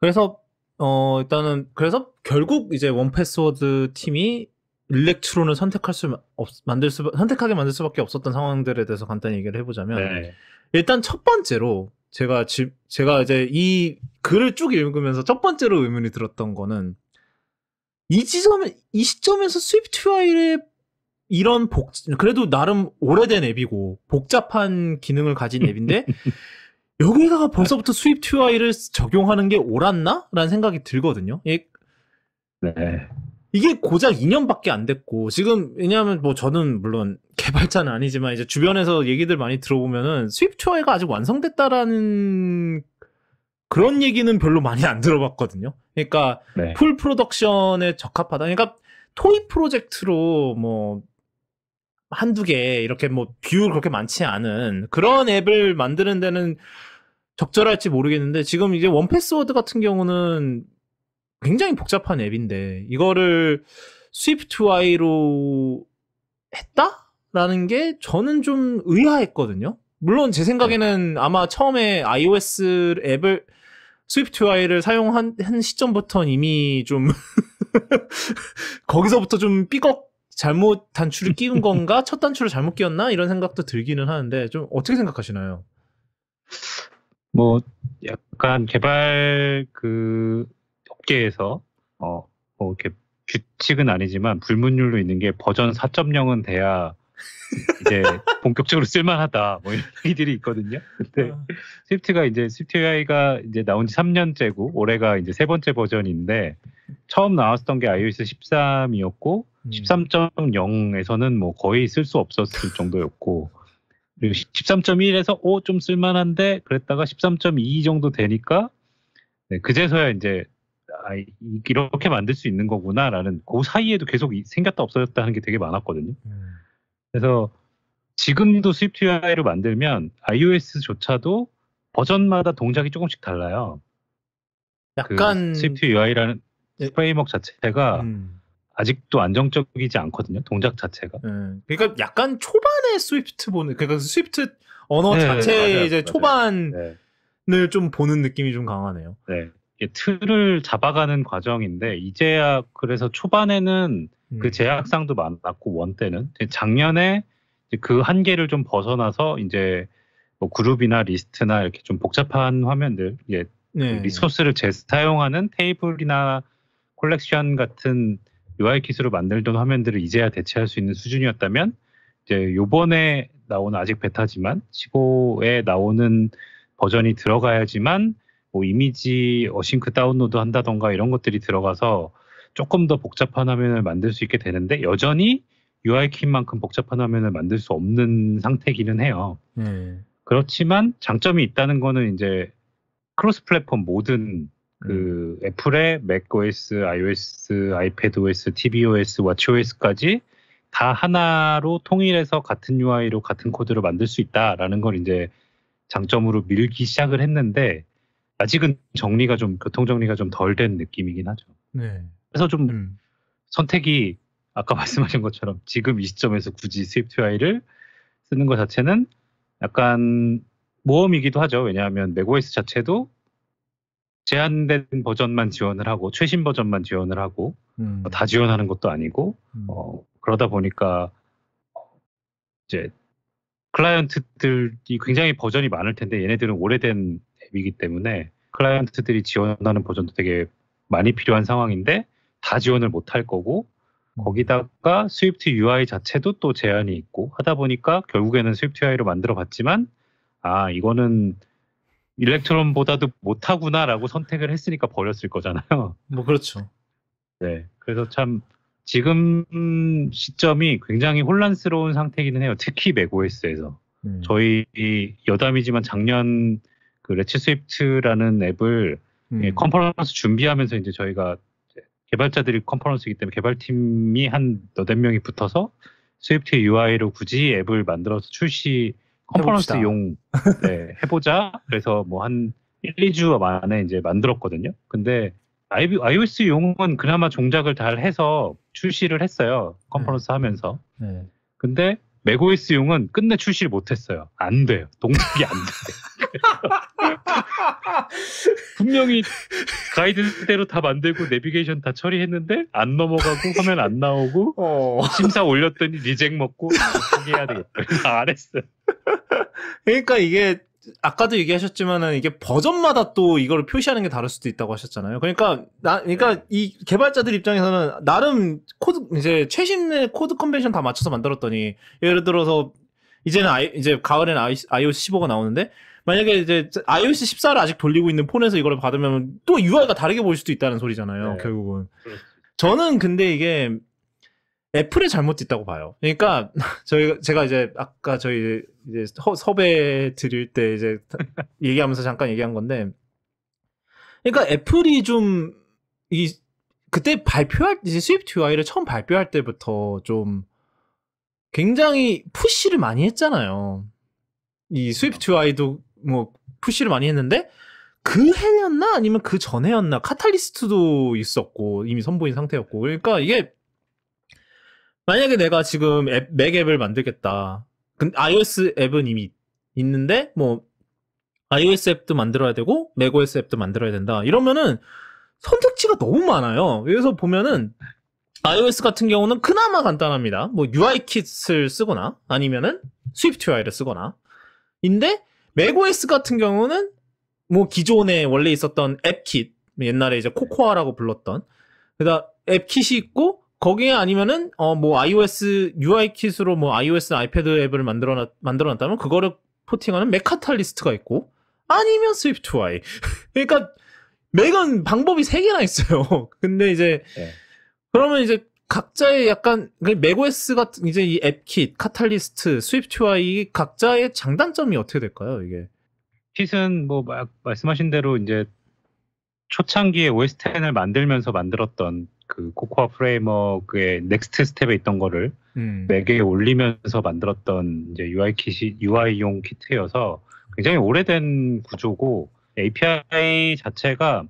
그래서 어 일단은 그래서 결국 이제 원 패스워드 팀이 일렉트론을 선택할 수 없, 만들 수 선택하게 만들 수밖에 없었던 상황들에 대해서 간단히 얘기를 해보자면 네. 일단 첫 번째로 제가 지, 제가 이제 이 글을 쭉 읽으면서 첫 번째로 의문이 들었던 거는 이 지점 이 시점에서 스위프트 UI의 이런 복 그래도 나름 오래된 앱이고 복잡한 기능을 가진 앱인데 여기다가 벌써부터 스위프트 UI를 적용하는 게 옳았나? 라는 생각이 들거든요. 예. 네. 이게 고작 2년밖에 안 됐고 지금 왜냐하면 뭐 저는 물론 개발자는 아니지만 이제 주변에서 얘기들 많이 들어보면은 스위프트웨어가 아직 완성됐다라는 그런 네. 얘기는 별로 많이 안 들어봤거든요. 그러니까 네. 풀 프로덕션에 적합하다. 그러니까 토이 프로젝트로 뭐 한두 개 이렇게 뭐뷰 그렇게 많지 않은 그런 앱을 만드는 데는 적절할지 모르겠는데 지금 이제 원패스워드 같은 경우는 굉장히 복잡한 앱인데 이거를 s w i f t u i 로 했다라는 게 저는 좀 의아했거든요. 물론 제 생각에는 네. 아마 처음에 iOS 앱을 s w i f t u i 를 사용한 한 시점부터 는 이미 좀 거기서부터 좀 삐걱 잘못 단추를 끼운 건가 첫 단추를 잘못 끼웠나 이런 생각도 들기는 하는데 좀 어떻게 생각하시나요? 뭐 약간 개발 그 업계에서 어, 뭐 이렇게 규칙은 아니지만 불문율로 있는 게 버전 4.0은 돼야 이제 본격적으로 쓸만하다 뭐 이런 얘기들이 있거든요. 근데 스위프트가 아. 이제 스위프트 AI가 이제 나온 지 3년째고 올해가 이제 세 번째 버전인데 처음 나왔던게 iOS 13이었고 음. 13.0에서는 뭐 거의 쓸 수 없었을 정도였고 그리고 13.1에서 오좀 쓸만한데 그랬다가 13.2 정도 되니까 네, 그제서야 이제 아, 이렇게 만들 수 있는 거구나라는 그 사이에도 계속 생겼다 없어졌다 하는 게 되게 많았거든요. 음. 그래서 지금도 스위프트 UI를 만들면 iOS조차도 버전마다 동작이 조금씩 달라요. 약간 그 스위프트 UI라는 예. 프레임워크 자체가 음. 아직도 안정적이지 않거든요. 동작 자체가. 음. 그러니까 약간 초반에 스위프트 보는 그러니까 스위프트 언어 네, 자체 이제 초반을 네. 좀 보는 느낌이 좀 강하네요. 네. 틀을 잡아가는 과정인데 이제야 그래서 초반에는 그 음. 그 제약상도 많았고 원 때는 작년에 그 한계를 좀 벗어나서 이제 뭐 그룹이나 리스트나 이렇게 좀 복잡한 화면들 예, 네. 리소스를 재사용하는 테이블이나 콜렉션 같은 UI 기술을 만들던 화면들을 이제야 대체할 수 있는 수준이었다면 이제 요번에 나오는 아직 베타지만 15에 나오는 버전이 들어가야지만 뭐 이미지 어싱크 다운로드 한다던가 이런 것들이 들어가서 조금 더 복잡한 화면을 만들 수 있게 되는데 여전히 UI킷만큼 복잡한 화면을 만들 수 없는 상태기는 해요. 음. 그렇지만 장점이 있다는 거는 이제 크로스 플랫폼 모든 그 음. 애플의 macOS, iOS, iPadOS, tvOS, watchOS까지 다 하나로 통일해서 같은 UI로 같은 코드로 만들 수 있다라는 걸 이제 장점으로 밀기 시작을 했는데 아직은 정리가 좀 교통 정리가 좀 덜 된 느낌이긴 하죠. 네. 그래서 좀 음. 선택이 아까 말씀하신 것처럼 지금 이 시점에서 굳이 스위프트 UI를 쓰는 것 자체는 약간 모험이기도 하죠. 왜냐하면 맥OS 자체도 제한된 버전만 지원을 하고 최신 버전만 지원을 하고 음. 다 지원하는 것도 아니고 음. 어, 그러다 보니까 이제 클라이언트들이 굉장히 버전이 많을 텐데 얘네들은 오래된 앱이기 때문에 클라이언트들이 지원하는 버전도 되게 많이 필요한 상황인데 다 지원을 못할 거고 음. 거기다가 스위프트 UI 자체도 또 제한이 있고 하다 보니까 결국에는 스위프트 UI로 만들어 봤지만 아 이거는 일렉트론보다도 못하구나라고 선택을 했으니까 버렸을 거잖아요. 뭐 그렇죠. 네, 그래서 참 지금 시점이 굉장히 혼란스러운 상태이기는 해요. 특히 맥OS에서 음. 저희 여담이지만 작년 그 레치 스위프트라는 앱을 음. 예, 컨퍼런스 준비하면서 이제 저희가 개발자들이 컨퍼런스이기 때문에 개발팀이 한 너댓 명이 붙어서 스위프트 UI로 굳이 앱을 만들어서 출시 컨퍼런스용 네, 해보자. 그래서 뭐 한 1, 2주 만에 이제 만들었거든요. 근데 iOS용은 그나마 종작을 잘 해서 출시를 했어요. 네. 컨퍼런스 네. 하면서. 네. 근데 맥OS용은 끝내 출시를 못했어요. 안 돼요. 동작이 안 돼. 분명히 가이드대로 다 만들고 내비게이션 다 처리했는데 안 넘어가고 화면 안 나오고 어. 심사 올렸더니 리젝 먹고 포기해야 되겠다. 안 했어. 요 그러니까 이게 아까도 얘기하셨지만은 이게 버전마다 또 이걸 표시하는 게 다를 수도 있다고 하셨잖아요. 그러니까 나 그러니까 네. 이 개발자들 입장에서는 나름 코드 이제 최신의 코드 컨벤션 다 맞춰서 만들었더니 예를 들어서 이제는 아이, 이제 가을엔 iOS 15가 나오는데 만약에 이제 iOS 14를 아직 돌리고 있는 폰에서 이걸 받으면 또 UI가 다르게 보일 수도 있다는 소리잖아요. 네. 결국은. 그렇죠. 저는 근데 이게 애플의 잘못도 있다고 봐요. 그러니까 저희 제가 이제 아까 저희 이제 허, 섭외 드릴 때 이제 얘기하면서 잠깐 얘기한 건데, 그러니까 애플이 좀 이 그때 발표할 이제 스위프트 UI를 처음 발표할 때부터 좀 굉장히 푸시를 많이 했잖아요. 이 스위프트 UI도 뭐 푸시를 많이 했는데 그 해였나 아니면 그 전해였나 카탈리스트도 있었고 이미 선보인 상태였고 그러니까 이게 만약에 내가 지금 앱, 맥 앱을 만들겠다. 근 iOS 앱은 이미 있는데 뭐 iOS 앱도 만들어야 되고 macOS 앱도 만들어야 된다. 이러면은 선택지가 너무 많아요. 그래서 보면은 iOS 같은 경우는 그나마 간단합니다. 뭐 UI 킷을 쓰거나 아니면은 s w i f t UI를 쓰거나. 인데 macOS 같은 경우는 뭐 기존에 원래 있었던 앱킷 옛날에 이제 코코아라고 불렀던 그다 그러니까 앱킷이 있고 거기에 아니면은 어 뭐 iOS UI 킷으로 뭐 iOS 아이패드 앱을 만들어 만들어 놨다면 그거를 포팅하는 메카탈리스트가 있고 아니면 스위프트 UI. 그러니까 매건 방법이 세 개나 있어요. 근데 이제 네. 그러면 이제 각자의 약간 그러니까 맥OS 같은 이제 이 앱킷, 카탈리스트, 스위프트 UI 각자의 장단점이 어떻게 될까요? 이게 킷은 뭐 말씀하신 대로 이제 초창기에 OS 10을 만들면서 만들었던 그 코코아 프레임워크의 넥스트 스텝에 있던 거를 음. 맥에 올리면서 만들었던 이제 UI 키시, UI용 키트여서 굉장히 오래된 구조고 API 자체가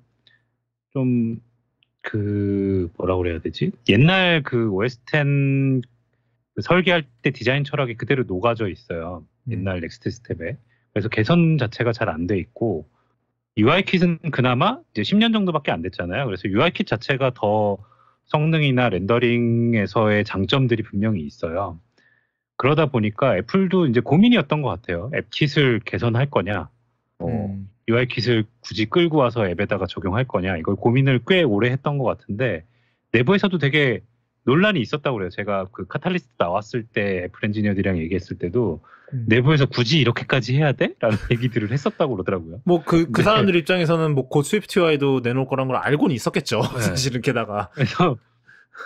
좀 그 뭐라고 그래야 되지? 옛날 그 OS 10 그 설계할 때 디자인 철학이 그대로 녹아져 있어요. 음. 옛날 넥스트 스텝에. 그래서 개선 자체가 잘 안 돼 있고 UI킷은 그나마 이제 10년 정도밖에 안 됐잖아요. 그래서 UI킷 자체가 더 성능이나 렌더링에서의 장점들이 분명히 있어요. 그러다 보니까 애플도 이제 고민이었던 것 같아요. 앱킷을 개선할 거냐, 뭐 음. UI킷을 굳이 끌고 와서 앱에다가 적용할 거냐, 이걸 고민을 꽤 오래 했던 것 같은데, 내부에서도 되게 논란이 있었다고 그래요. 제가 그 카탈리스트 나왔을 때 애플 엔지니어들이랑 얘기했을 때도 음. 내부에서 굳이 이렇게까지 해야 돼? 라는 얘기들을 했었다고 그러더라고요. 뭐 그, 그 네. 사람들 입장에서는 뭐 곧 스위프트UI도 내놓을 거란 걸 알고는 있었겠죠. 네. 사실은 게다가. 그래서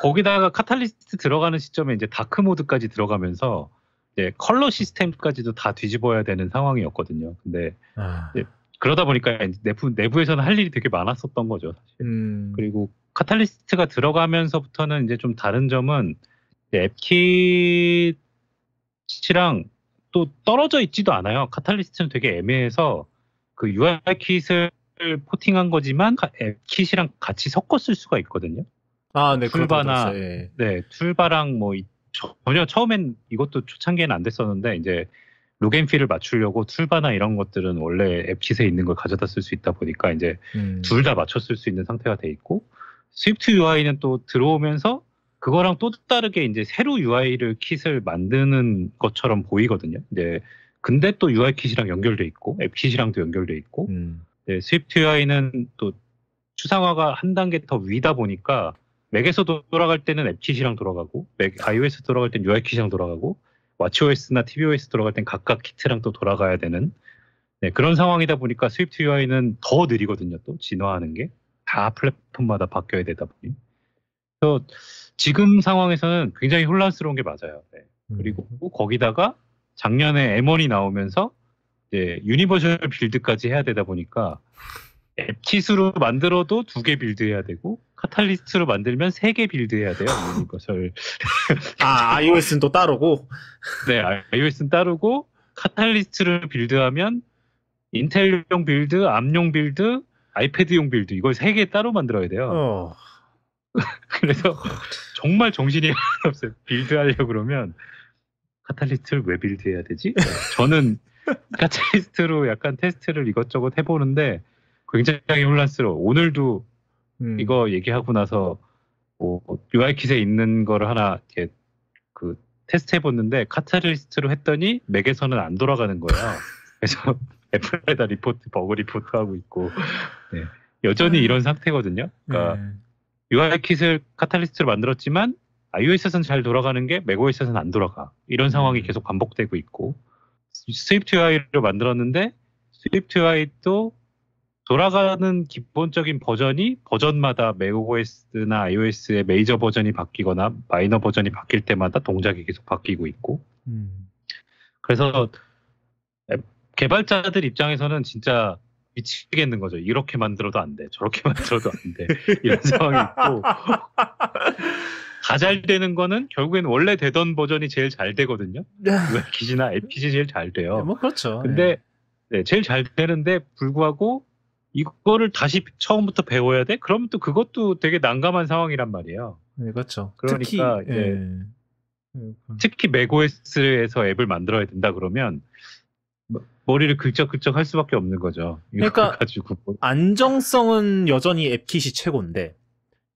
거기다가 카탈리스트 들어가는 시점에 이제 다크 모드까지 들어가면서 이제 컬러 시스템까지도 다 뒤집어야 되는 상황이었거든요. 근데 아. 그러다 보니까 내부, 내부에서는 할 일이 되게 많았었던 거죠. 사실. 음. 그리고 카탈리스트가 들어가면서부터는 이제 좀 다른 점은 앱킷이랑 또 떨어져 있지도 않아요. 카탈리스트는 되게 애매해서 그 UI킷을 포팅한 거지만 앱킷이랑 같이 섞어 쓸 수가 있거든요. 아, 네. 툴바나 예. 네, 툴바랑 뭐 전혀 처음엔 이것도 초창기에는 안 됐었는데 이제 로겐피를 맞추려고 툴바나 이런 것들은 원래 앱킷에 있는 걸 가져다 쓸 수 있다 보니까 이제 음. 둘다 맞춰 쓸 수 있는 상태가 돼 있고 스위프트 UI는 또 들어오면서 그거랑 또 다르게 이제 새로 UI를 킷을 만드는 것처럼 보이거든요. 네. 근데 또 UI 킷이랑 연결돼 있고 앱 킷이랑도 연결돼 있고 음. 네, 스위프트 UI는 또 추상화가 한 단계 더 위다 보니까 맥에서도 돌아갈 때는 앱 킷이랑 돌아가고 맥 iOS 돌아갈 때는 UI 킷이랑 돌아가고 watchOS나 tvOS 돌아갈 땐 각각 키트랑 또 돌아가야 되는 네, 그런 상황이다 보니까 스위프트 UI는 더 느리거든요. 또 진화하는 게. 다 플랫폼마다 바뀌어야 되다 보니. 그래서 지금 상황에서는 굉장히 혼란스러운 게 맞아요. 네. 음. 그리고 음. 거기다가 작년에 M1이 나오면서 이제 유니버셜 빌드까지 해야 되다 보니까 앱킷으로 만들어도 두 개 빌드 해야 되고 카탈리스트로 만들면 세 개 빌드 해야 돼요. 유니버셜. 아, iOS는 또 따르고. 네, iOS는 따르고 카탈리스트를 빌드하면 인텔용 빌드, 암용 빌드, 아이패드용 빌드 이걸 세 개 따로 만들어야 돼요. 어. 그래서 정말 정신이 없어요. 빌드 하려고 그러면 카탈리스트를 왜 빌드 해야 되지? 저는 카탈리스트로 약간 테스트를 이것저것 해보는데 굉장히 혼란스러워. 오늘도 음. 이거 얘기하고 나서 뭐 UI킷에 있는 거를 하나 이렇게 그 테스트 해봤는데 카탈리스트로 했더니 맥에서는 안 돌아가는 거야. 그래서 애플에다 리포트 버그 리포트 하고 있고 네. 여전히 이런 상태거든요. 그러니까 네. UI 킷을 카탈리스트로 만들었지만 iOS에서는 잘 돌아가는 게 맥OS에서는 안 돌아가. 이런 음. 상황이 계속 반복되고 있고 Swift UI를 만들었는데 Swift UI도 돌아가는 기본적인 버전이 버전마다 맥OS나 iOS의 메이저 버전이 바뀌거나 마이너 버전이 바뀔 때마다 동작이 계속 바뀌고 있고 음. 그래서 개발자들 입장에서는 진짜 미치겠는 거죠. 이렇게 만들어도 안 돼. 저렇게 만들어도 안 돼. 이런 상황이 있고. 다 잘 되는 거는 결국엔 원래 되던 버전이 제일 잘 되거든요. 네. 기지나 LPG 제일 잘 돼요. 네, 뭐 그렇죠. 근데 네. 네, 제일 잘 되는데 불구하고 이거를 다시 처음부터 배워야 돼? 그럼 또 그것도 되게 난감한 상황이란 말이에요. 네, 그렇죠. 그러니까 특히, 네. 네, 특히 맥OS에서 앱을 만들어야 된다 그러면 머리를 긁적긁적 할 수밖에 없는 거죠. 그러니까 가지고. 안정성은 여전히 앱킷이 최고인데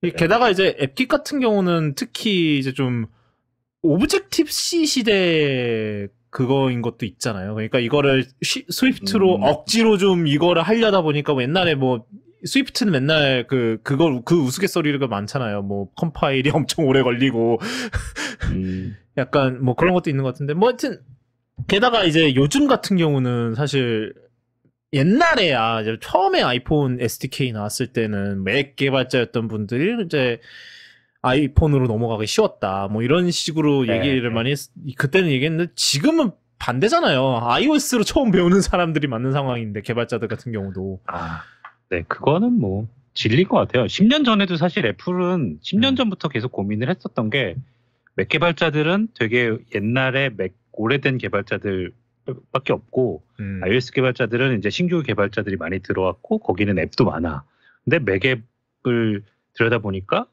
네. 게다가 이제 앱킷 같은 경우는 특히 이제 좀 오브젝티브 C 시대 그거인 것도 있잖아요. 그러니까 이거를 쉬, 스위프트로 음. 억지로 좀 이거를 하려다 보니까 뭐 옛날에 뭐 스위프트는 맨날 그 그걸 그 우스갯소리가 많잖아요. 뭐 컴파일이 엄청 오래 걸리고 음. 약간 뭐 그런 것도 있는 것 같은데 뭐 하여튼 게다가 이제 요즘 같은 경우는 사실 옛날에야 이제 처음에 아이폰 SDK 나왔을 때는 맥 개발자였던 분들이 이제 아이폰으로 넘어가기 쉬웠다. 뭐 이런 식으로 네. 얘기를 네. 많이 했, 그때는 얘기했는데 지금은 반대잖아요. iOS로 처음 배우는 사람들이 맞는 상황인데 개발자들 같은 경우도. 아, 네, 그거는 뭐 진리인 것 같아요. 10년 전에도 사실 애플은 10년 음. 전부터 계속 고민을 했었던 게 맥 개발자들은 되게 옛날에 맥 오래된 개발자들밖에 없고 음. iOS 개발자들은 이제 신규 개발자들이 많이 들어왔고 거기는 앱도 많아. 근데 맥앱을 들여다 보니까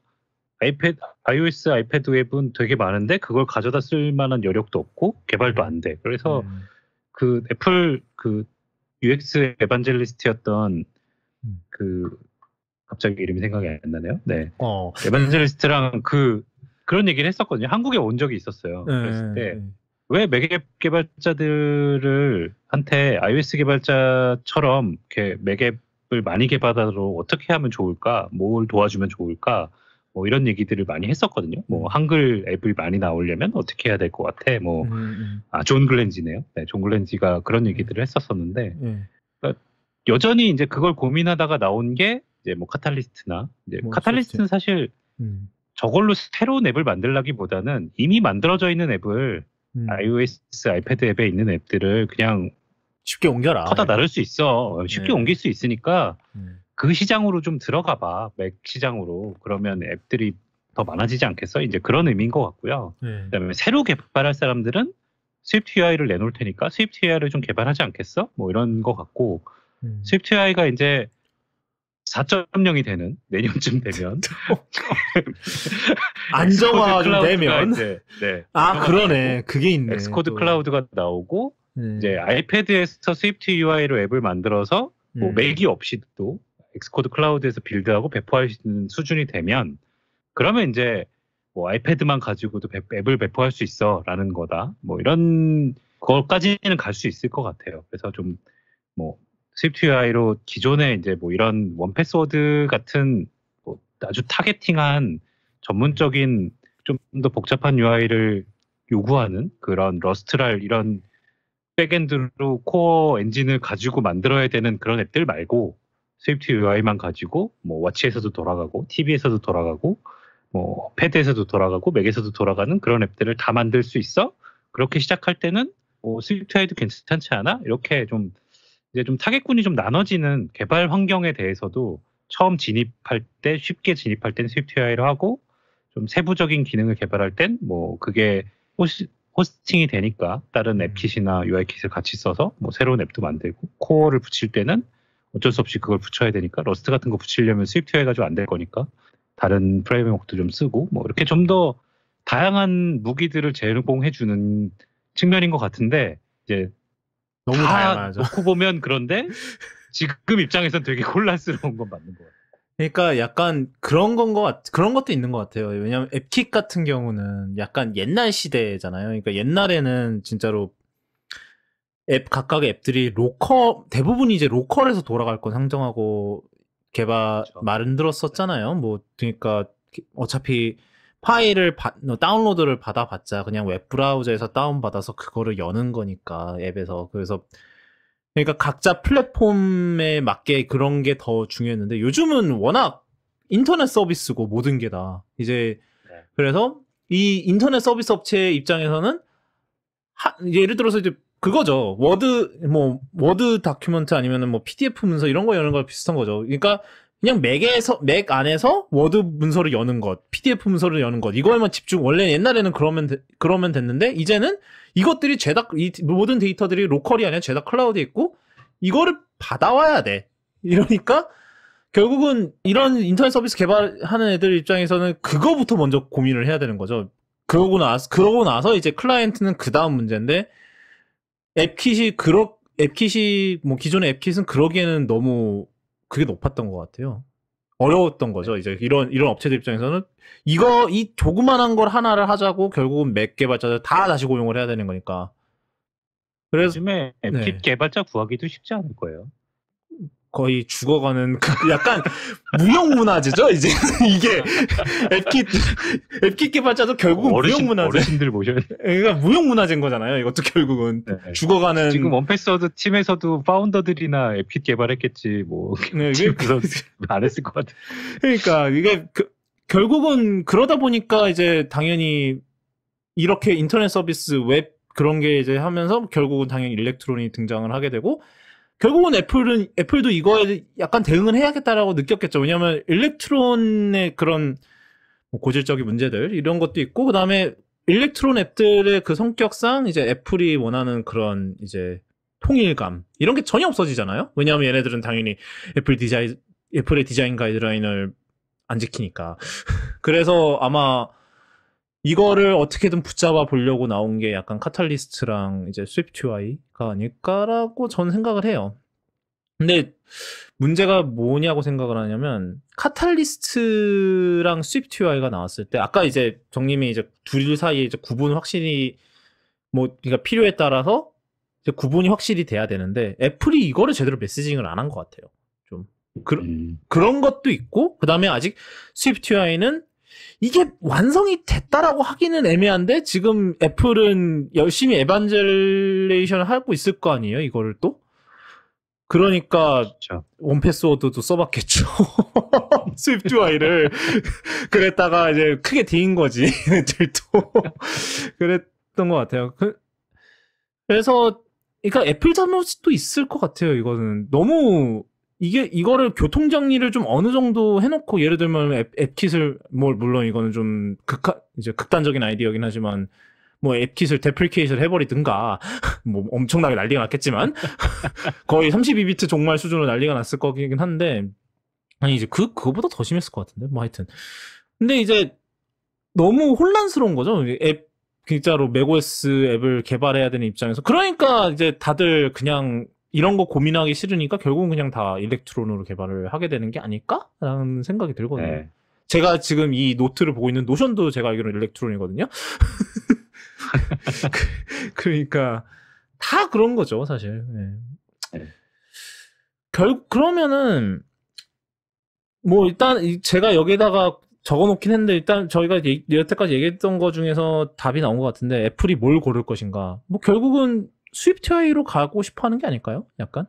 아이패드, iOS 아이패드 웹은 되게 많은데 그걸 가져다 쓸 만한 여력도 없고 개발도 안 돼. 그래서 음. 그 애플 그 UX 에반젤리스트였던 음. 그 갑자기 이름이 생각이 안 나네요. 네. 어. 에반젤리스트랑 그 그런 얘기를 했었거든요. 한국에 온 적이 있었어요. 네. 그랬을 때왜 매개 개발자들을 한테 iOS 개발자처럼 이렇게 매개를 많이 개발하러 어떻게 하면 좋을까? 뭘 도와주면 좋을까? 뭐 이런 얘기들을 많이 했었거든요. 뭐 음. 한글 앱을 많이 나오려면 어떻게 해야 될 것 같아. 뭐아존 음, 음. 글렌지네요. 네, 존 글렌지가 그런 네. 얘기들을 했었었는데 음. 그러니까 여전히 이제 그걸 고민하다가 나온 게 이제 뭐 카탈리스트나 이제 뭐, 카탈리스트는 사실 저걸로 새로운 앱을 만들라기보다는 이미 만들어져 있는 앱을 음. iOS 아이패드 앱에 있는 앱들을 그냥 쉽게 옮겨라. 커다 나를 네. 수 있어. 쉽게 네. 옮길 수 있으니까 음. 그 시장으로 좀 들어가 봐. 맥 시장으로. 그러면 앱들이 더 많아지지 않겠어? 이제 그런 의미인 것 같고요. 네. 그다음에 새로 개발할 사람들은 Swift UI를 내놓을 테니까 Swift UI를 좀 개발하지 않겠어? 뭐 이런 것 같고 음. Swift UI가 이제 4.0이 되는 내년쯤 되면 안정화가 좀 되면 이제, 네. 아 그러네 그게 있네 엑스코드 클라우드가 나오고 네. 이제 아이패드에서 스위프트 UI로 앱을 만들어서 뭐 음. 맥이 없이도 엑스코드 클라우드에서 빌드하고 배포할 수 있는 수준이 되면 그러면 이제 뭐 아이패드만 가지고도 앱을 배포할 수 있어라는 거다 뭐 이런 것까지는 갈 수 있을 것 같아요 그래서 좀뭐 스위프트 UI로 기존에 이제 뭐 이런 원패스워드 같은 뭐 아주 타겟팅한 전문적인 좀 더 복잡한 UI를 요구하는 그런 러스트랄 이런 백엔드로 코어 엔진을 가지고 만들어야 되는 그런 앱들 말고 스위프트 UI만 가지고 뭐 워치에서도 돌아가고 TV에서도 돌아가고 뭐 패드에서도 돌아가고 맥에서도 돌아가는 그런 앱들을 다 만들 수 있어? 그렇게 시작할 때는 뭐 스위프트 UI도 괜찮지 않아? 이렇게 좀 이제 좀 타겟군이 좀 나눠지는 개발 환경에 대해서도 처음 진입할 때 쉽게 진입할 땐 스위프트 UI로 하고 좀 세부적인 기능을 개발할 땐 뭐 그게 호시, 호스팅이 되니까 다른 앱킷이나 음. UI킷을 같이 써서 뭐 새로운 앱도 만들고 코어를 붙일 때는 어쩔 수 없이 그걸 붙여야 되니까 러스트 같은 거 붙이려면 스위프트 UI 가좀 안 될 거니까 다른 프레임워크도 좀 쓰고 뭐 이렇게 좀 더 다양한 무기들을 제공해 주는 측면인 것 같은데 이제 너무 다양하죠. 놓고 보면 그런데 지금 입장에선 되게 혼란스러운 건 맞는 것같아요 그러니까 약간 그런 건것 같, 그런 것도 있는 것 같아요. 왜냐면 하 앱킥 같은 경우는 약간 옛날 시대잖아요. 그러니까 옛날에는 진짜로 앱 각각의 앱들이 로컬 대부분 이제 로컬에서 돌아갈 건 상정하고 개발 그렇죠. 만들었었잖아요. 뭐 그러니까 어차피 파일을 받, 다운로드를 받아봤자 그냥 웹 브라우저에서 다운받아서 그거를 여는 거니까 앱에서 그래서 그러니까 각자 플랫폼에 맞게 그런 게 더 중요했는데 요즘은 워낙 인터넷 서비스고 모든 게다 이제 네. 그래서 이 인터넷 서비스 업체 입장에서는 하, 예를 들어서 이제 그거죠 워드 뭐 워드 다큐먼트 아니면은 뭐 PDF 문서 이런 거 여는 거 비슷한 거죠. 그러니까 그냥 맥에서 맥 안에서 워드 문서를 여는 것, PDF 문서를 여는 것 이거에만 집중. 원래 옛날에는 그러면 되, 그러면 됐는데 이제는 이것들이 죄다 이 모든 데이터들이 로컬이 아니라 제다 클라우드에 있고 이거를 받아와야 돼. 이러니까 결국은 이런 인터넷 서비스 개발하는 애들 입장에서는 그거부터 먼저 고민을 해야 되는 거죠. 그러고 나서 그러고 나서 이제 클라이언트는 그 다음 문제인데 앱킷이 그렇 앱킷이 뭐 기존의 앱킷은 그러기에는 너무 그게 높았던 것 같아요. 어려웠던 거죠. 네. 이제 이런 이런 업체들 입장에서는 이거 이 조그만한 걸 하나를 하자고 결국은 맥 개발자들 다 네. 다시 고용을 해야 되는 거니까. 그래서 요즘에 네. 개발자 구하기도 쉽지 않을 거예요. 거의 죽어가는 그 약간 무형문화재죠 이제 이게 앱킷 앱킷 개발자도 결국은 어르신, 무형문화재 어르신들 모셔야 돼. 그러니까 무형문화재인 거잖아요 이것도 결국은 네, 죽어가는 지금 원패스워드 팀에서도 파운더들이나 앱킷 개발했겠지 뭐 네, 이게 그러니까. 안 했을 것 같아 그러니까 이게 그, 결국은 그러다 보니까 이제 당연히 이렇게 인터넷 서비스 웹 그런 게 이제 하면서 결국은 당연히 일렉트론이 등장을 하게 되고 결국은 애플은 애플도 이거에 약간 대응을 해야겠다라고 느꼈겠죠. 왜냐하면 일렉트론의 그런 뭐 고질적인 문제들 이런 것도 있고 그다음에 일렉트론 앱들의 그 성격상 이제 애플이 원하는 그런 이제 통일감 이런 게 전혀 없어지잖아요. 왜냐하면 얘네들은 당연히 애플 디자인 애플의 디자인 가이드라인을 안 지키니까. 그래서 아마 이거를 어떻게든 붙잡아 보려고 나온 게 약간 카탈리스트랑 이제 스위프트 UI가 아닐까라고 저는 생각을 해요. 근데 문제가 뭐냐고 생각을 하냐면 카탈리스트랑 스위프트 UI가 나왔을 때 아까 이제 정님이 이제 둘 사이에 이제 구분 확실히 뭐 그러니까 필요에 따라서 구분이 확실히 돼야 되는데 애플이 이거를 제대로 메시징을 안 한 것 같아요. 좀 그, 음. 그런 것도 있고 그다음에 아직 스위프트 UI는 이게 완성이 됐다라고 하기는 애매한데 지금 애플은 열심히 에반젤레이션을 하고 있을 거 아니에요 이거를 또 그러니까 그렇죠. 원패스워드도 써봤겠죠 스위프트 아이를 그랬다가 이제 크게 데인 거지 들도 그랬던 것 같아요 그, 래서 그러니까 애플 잘못이 또 있을 것 같아요 이거는 너무 이게 이거를 교통 정리를 좀 어느 정도 해놓고 예를 들면 앱, 앱킷을 뭘 뭐 물론 이거는 좀 극하, 이제 극단적인 아이디어긴 하지만 뭐 앱킷을 데플케이션 해버리든가 뭐 엄청나게 난리가 났겠지만 거의 32비트 정말 수준으로 난리가 났을 거긴 한데 아니 이제 그 그거보다 더 심했을 것 같은데 뭐 하여튼 근데 이제 너무 혼란스러운 거죠 앱 진짜로 맥OS 앱을 개발해야 되는 입장에서 그러니까 이제 다들 그냥 이런 거 고민하기 싫으니까 결국은 그냥 다 일렉트론으로 개발을 하게 되는 게 아닐까라는 생각이 들거든요. 네. 제가 지금 이 노트를 보고 있는 노션도 제가 알기로 는 일렉트론이거든요. 그, 그러니까 다 그런 거죠, 사실. 네. 네. 결 그러면은 뭐 일단 제가 여기다가 적어놓긴 했는데 일단 저희가 예, 여태까지 얘기했던 것 중에서 답이 나온 것 같은데 애플이 뭘 고를 것인가? 뭐 결국은 스위프트 AI로 가고 싶어 하는 게 아닐까요? 약간?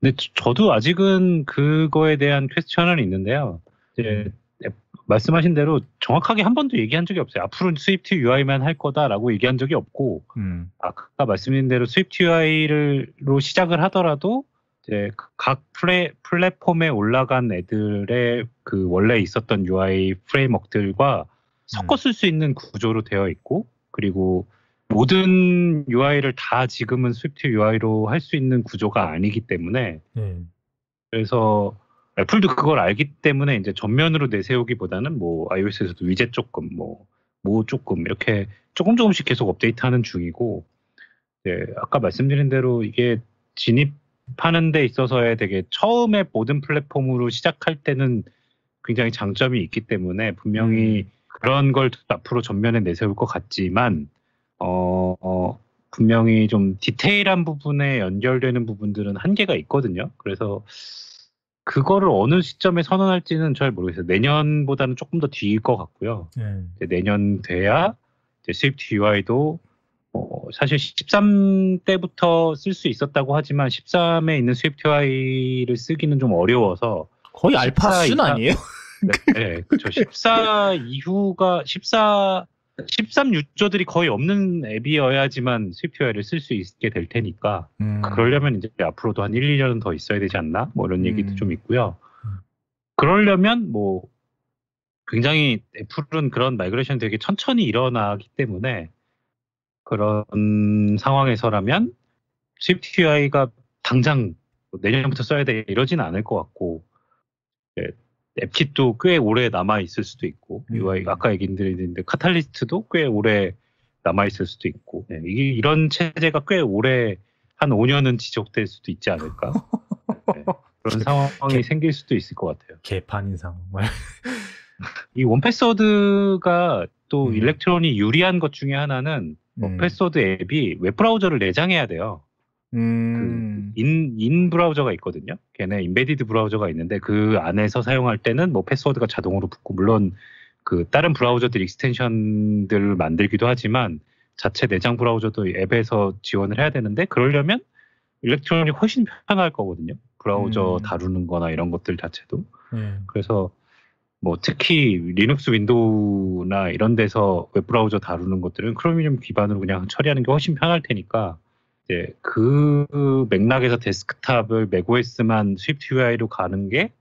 근데 저도 아직은 그거에 대한 퀘스천은 있는데요. 이제 음. 말씀하신 대로 정확하게 한 번도 얘기한 적이 없어요. 앞으로는 스위프트 UI만 할 거다라고 얘기한 적이 없고, 음. 아까 말씀드린 대로 스위프트 UI로 시작을 하더라도 이제 각 플레, 플랫폼에 올라간 애들의 그 원래 있었던 UI 프레임워크들과 섞어 쓸수 음. 있는 구조로 되어 있고, 그리고 모든 UI를 다 지금은 스위프트 UI로 할 수 있는 구조가 아니기 때문에 음. 그래서 애플도 그걸 알기 때문에 이제 전면으로 내세우기보다는 뭐 iOS에서도 위젯 조금 뭐뭐 뭐 조금 이렇게 조금 조금씩 계속 업데이트하는 중이고 예, 아까 말씀드린 대로 이게 진입하는 데 있어서의 되게 처음에 모든 플랫폼으로 시작할 때는 굉장히 장점이 있기 때문에 분명히 음. 그런 걸 앞으로 전면에 내세울 것 같지만 어, 어, 분명히 좀 디테일한 부분에 연결되는 부분들은 한계가 있거든요. 그래서 그거를 어느 시점에 선언할지는 잘 모르겠어요. 내년보다는 조금 더 뒤일 것 같고요. 네. 내년 돼야 이제 스위프트 UI도 어, 사실 13 때부터 쓸 수 있었다고 하지만 13에 있는 Swift UI를 쓰기는 좀 어려워서 거의 알파 순 아니에요? 네, 네 그렇죠. 14 이후가 14 13유저들이 거의 없는 앱이어야지만 c p 프트를쓸 수 있게 될 테니까 음. 그러려면 이제 앞으로도 한 1, 2년은 더 있어야 되지 않나? 뭐 이런 음. 얘기도 음. 좀 있고요. 음. 그러려면 뭐 굉장히 애플은 그런 마이그레이션 되게 천천히 일어나기 때문에 그런 상황에서라면 c p UI가 당장 뭐 내년부터 써야 돼 이러진 않을 것 같고 네, 앱킷도 꽤 오래 남아 있을 수도 있고 음. UI 아까 얘기 드렸는데 카탈리스트도 꽤 오래 남아 있을 수도 있고 네. 이게 이런 체제가 꽤 오래 한 5년은 지속될 수도 있지 않을까 네. 그런 상황이 개, 생길 수도 있을 것 같아요. 개판인 상황. 이 원패스워드가 또 음. 일렉트론이 유리한 것 중에 하나는 음. 원패스워드 앱이 웹브라우저를 내장해야 돼요. 그 음... 그 인, 인 브라우저가 있거든요. 걔네 인베디드 브라우저가 있는데 그 안에서 사용할 때는 뭐 패스워드가 자동으로 붙고 물론 그 다른 브라우저들 익스텐션들을 만들기도 하지만 자체 내장 브라우저도 앱에서 지원을 해야 되는데 그러려면 일렉트로닉이 훨씬 편할 거거든요. 브라우저 음. 다루는 거나 이런 것들 자체도. 음. 그래서 뭐 특히 리눅스 윈도우나 이런 데서 웹브라우저 다루는 것들은 크로미늄 기반으로 그냥 처리하는 게 훨씬 편할 테니까 이제 그 맥락에서 데스크탑을 맥OS만 s w i f t UI로 가는 게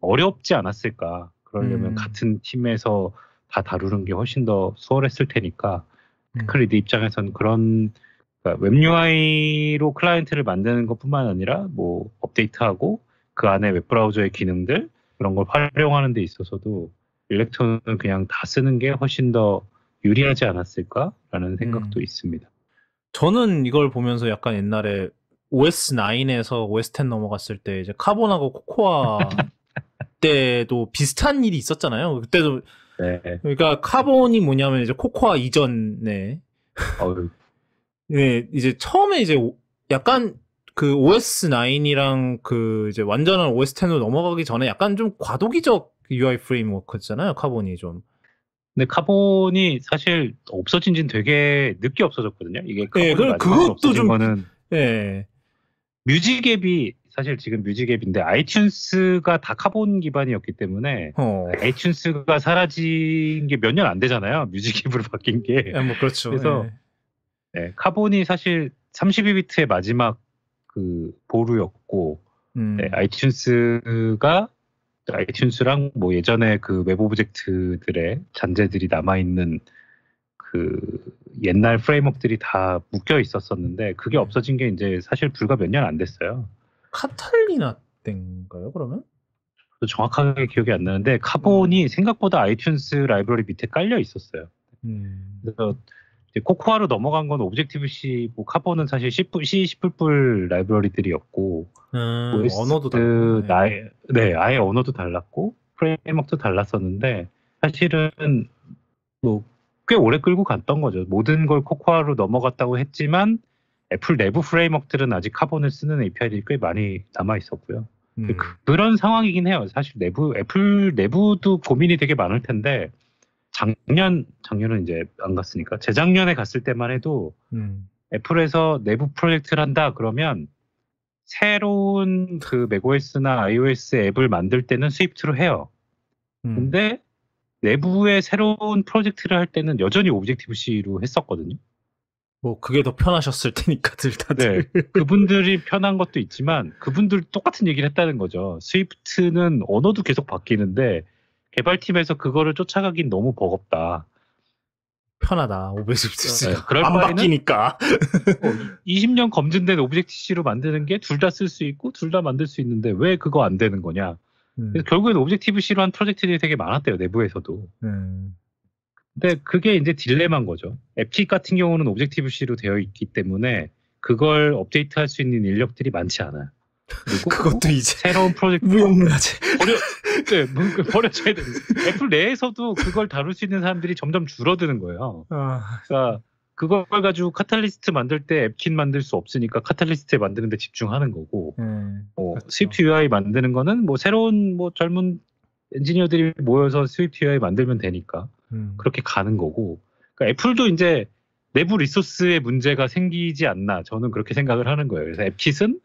어렵지 않았을까. 그러려면 음. 같은 팀에서 다 다루는 게 훨씬 더 수월했을 테니까 테크리드 음. 입장에선 그런 그러니까 웹 UI로 클라이언트를 만드는 것뿐만 아니라 뭐 업데이트하고 그 안에 웹 브라우저의 기능들 그런 걸 활용하는 데 있어서도 일렉트론은 그냥 다 쓰는 게 훨씬 더 유리하지 않았을까라는 생각도 음. 있습니다. 저는 이걸 보면서 약간 옛날에 OS9에서 OS10 넘어갔을 때 이제 카본하고 코코아 때도 비슷한 일이 있었잖아요. 그때도 네. 그러니까 카본이 뭐냐면 이제 코코아 이전에 어, 음. 네, 이제 처음에 이제 약간 그 OS9이랑 그 이제 완전한 OS10으로 넘어가기 전에 약간 좀 과도기적 UI 프레임워크였잖아요. 카본이 좀. 근데 카본이 사실 없어진 지는 되게 늦게 없어졌거든요. 이게 네, 예, 그것도좀 거는 네. 예. 뮤직 앱이 사실 지금 뮤직 앱인데 아이튠스가 다 카본 기반이었기 때문에 어. 아이튠스가 사라진 게 몇 년 안 되잖아요. 뮤직 앱으로 바뀐 게. 아, 뭐 그렇죠. 그래서 네. 네, 카본이 사실 32비트의 마지막 그 보루였고 음. 네, 아이튠스가 아이튠스랑 뭐 예전에 그웹 오브젝트들의 잔재들이 남아있는 그 옛날 프레임워크들이 다 묶여 있었었는데 그게 음. 없어진 게 이제 사실 불과 몇 년 안 됐어요. 카탈리나 때가요 그러면? 정확하게 기억이 안 나는데 카본이 음. 생각보다 아이튠스 라이브러리 밑에 깔려 있었어요. 음. 그래서 코코아로 넘어간 건 오브젝티브 C, 뭐 카본은 사실 C, C, C++ 라이브러리들이었고 음, OS, 뭐 언어도 달 그 나의, 네, 아예 언어도 달랐고 프레임워크도 달랐었는데 사실은 뭐꽤 오래 끌고 갔던 거죠. 모든 걸 코코아로 넘어갔다고 했지만 애플 내부 프레임워크들은 아직 카본을 쓰는 API들이 꽤 많이 남아 있었고요. 음. 그런 상황이긴 해요. 사실 내부 애플 내부도 고민이 되게 많을 텐데 작년 작년은 이제 안 갔으니까 재작년에 갔을 때만 해도 음. 애플에서 내부 프로젝트를 한다 그러면 새로운 그 맥OS나 iOS 앱을 만들 때는 스위프트로 해요. 음. 근데 내부에 새로운 프로젝트를 할 때는 여전히 오브젝티브 C로 했었거든요. 뭐 그게 더 편하셨을 테니까 들 다들. 네, 그분들이 편한 것도 있지만 그분들 똑같은 얘기를 했다는 거죠. 스위프트는 언어도 계속 바뀌는데 개발팀에서 그거를 쫓아가긴 너무 버겁다. 편하다. 오브젝트 C가 네, 그럴 안 바뀌니까. 20년 어, 검증된 오브젝트 C로 만드는 게 둘 다 쓸 수 있고 둘 다 만들 수 있는데 왜 그거 안 되는 거냐. 음. 결국엔 오브젝티브 C로 한 프로젝트들이 되게 많았대요 내부에서도. 음. 근데 그게 이제 딜레마인 거죠. 앱킥 같은 경우는 오브젝티브 C로 되어 있기 때문에 그걸 업데이트할 수 있는 인력들이 많지 않아요. 그리고 그것도 이제 새로운 프로젝트 무용문화재 버려 네 그 버려져야 되는 애플 내에서도 그걸 다룰 수 있는 사람들이 점점 줄어드는 거예요. 아. 그러니까 그걸 가지고 카탈리스트 만들 때 앱킨 만들 수 없으니까 카탈리스트 에 만드는데 집중하는 거고 음, 뭐 그렇죠. 스위프트 UI 만드는 거는 뭐 새로운 뭐 젊은 엔지니어들이 모여서 스위프트 UI 만들면 되니까 음. 그렇게 가는 거고 그러니까 애플도 이제 내부 리소스의 문제가 생기지 않나 저는 그렇게 생각을 하는 거예요. 그래서 앱킷은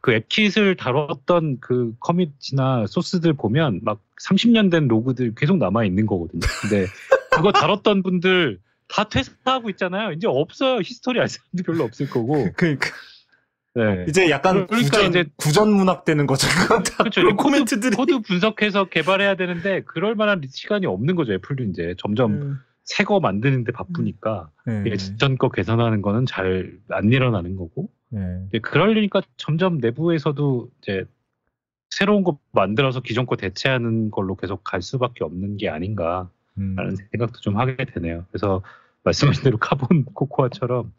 그 앱킷을 다뤘던 그 커밋이나 소스들 보면 막 30년 된 로그들 계속 남아 있는 거거든요. 근데 그거 다뤘던 분들 다 퇴사하고 있잖아요. 이제 없어요. 히스토리 알 사람도 별로 없을 거고. 그러니까. 네. 이제 약간 그러니까 구전, 이제 구전 문학 되는 거죠. 그렇죠. 코멘트들이 코드 분석해서 개발해야 되는데 그럴 만한 시간이 없는 거죠. 애플도 이제 점점 음. 새거 만드는데 바쁘니까 네. 음. 예전 거 개선하는 거는 잘 안 일어나는 거고 네. 예. 그럴려니까 점점 내부에서도 이제 새로운 거 만들어서 기존 거 대체하는 걸로 계속 갈 수밖에 없는 게 아닌가라는 음. 생각도 좀 하게 되네요. 그래서 말씀하신 대로 카본 코코아처럼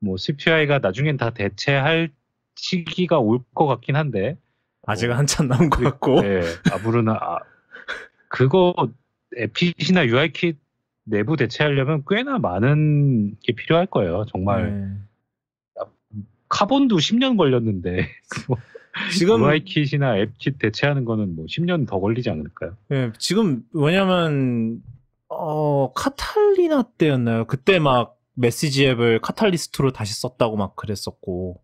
뭐 CPI가 나중엔 다 대체할 시기가 올 것 같긴 한데 아직 뭐, 한참 남은 것 그 같고 네, 아무르나 아, 그거 에핏이나 UI킷 내부 대체하려면 꽤나 많은 게 필요할 거예요. 정말 네. 카본도 10년 걸렸는데 뭐 지금 UI 킷이나 앱킷 대체하는 거는 뭐 10년 더 걸리지 않을까요? 네, 지금 왜냐면어 카탈리나 때였나요? 그때 막 메시지 앱을 카탈리스트로 다시 썼다고 막 그랬었고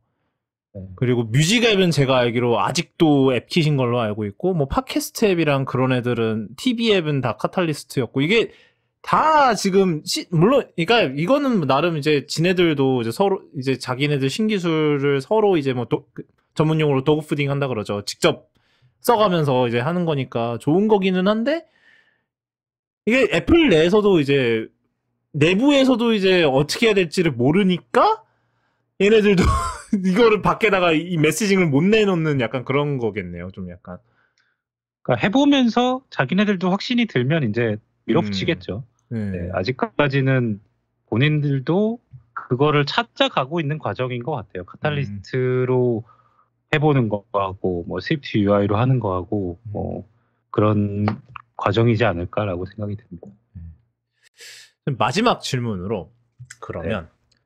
네. 그리고 뮤직 앱은 제가 알기로 아직도 앱킷인 걸로 알고 있고 뭐 팟캐스트 앱이랑 그런 애들은 TV 앱은 다 카탈리스트였고 이게 다 지금 시, 물론 그러니까 이거는 뭐 나름 이제 지네들도 이제 서로 이제 자기네들 신기술을 서로 이제 뭐 도, 그 전문 용으로 도그푸딩 한다 그러죠. 직접 써가면서 이제 하는 거니까 좋은 거기는 한데 이게 애플 내에서도 이제 내부에서도 이제 어떻게 해야 될지를 모르니까 얘네들도 이거를 밖에다가 이 메시징을 못 내놓는 약간 그런 거겠네요. 좀 약간. 그러니까 해보면서 자기네들도 확신이 들면 이제 밀어붙이겠죠. 음. 네. 네, 아직까지는 본인들도 그거를 찾아가고 있는 과정인 것 같아요. 음. 카탈리스트로 해보는 거하고 뭐 스위프트 UI로 하는 거하고 음. 뭐 그런 과정이지 않을까라고 생각이 듭니다. 네. 마지막 질문으로 그러면 네.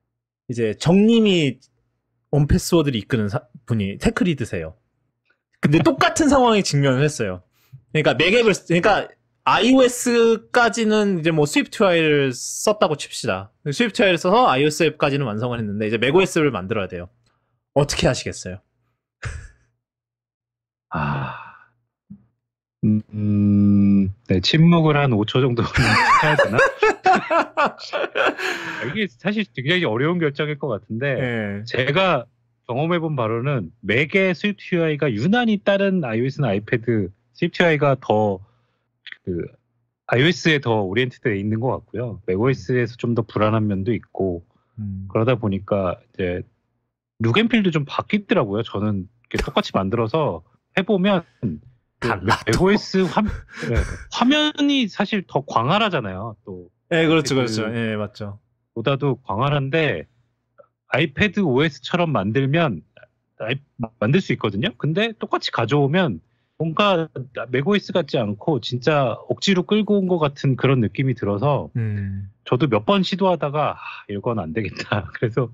이제 정님이 원패스워드를 이끄는 사, 분이 테크리드세요. 근데 똑같은 상황에 직면을 했어요. 그러니까 맥앱을 그러니까 iOS까지는 이제 뭐 스위프트UI를 썼다고 칩시다. 스위프트UI를 써서 iOS 앱까지는 완성을 했는데 이제 macOS를 만들어야 돼요. 어떻게 하시겠어요? 아, 음, 네, 침묵을 한 5초 정도 해야 되나? 아, 이게 사실 굉장히 어려운 결정일 것 같은데 네. 제가 경험해본 바로는 맥의 스위프트 UI가 유난히 다른 iOS나 아이패드 스위프트 UI가 더그 iOS에 더 오리엔티드에 있는 것 같고요. m a c o s 에서좀 더 불안한 면도 있고 음. 그러다 보니까 이제 룩앤필도 좀 바뀌더라고요. 저는 똑같이 만들어서 해보면 그 m a c o s 화, 네, 화면이 사실 더 광활하잖아요. 또. 예, 그렇죠, 그 그렇죠. 예, 맞죠. 보다도 광활한데 아이패드 OS처럼 만들면 아이, 만들 수 있거든요. 근데 똑같이 가져오면 뭔가 메고이스 같지 않고 진짜 억지로 끌고 온 것 같은 그런 느낌이 들어서 음. 저도 몇 번 시도하다가 아, 이건 안 되겠다. 그래서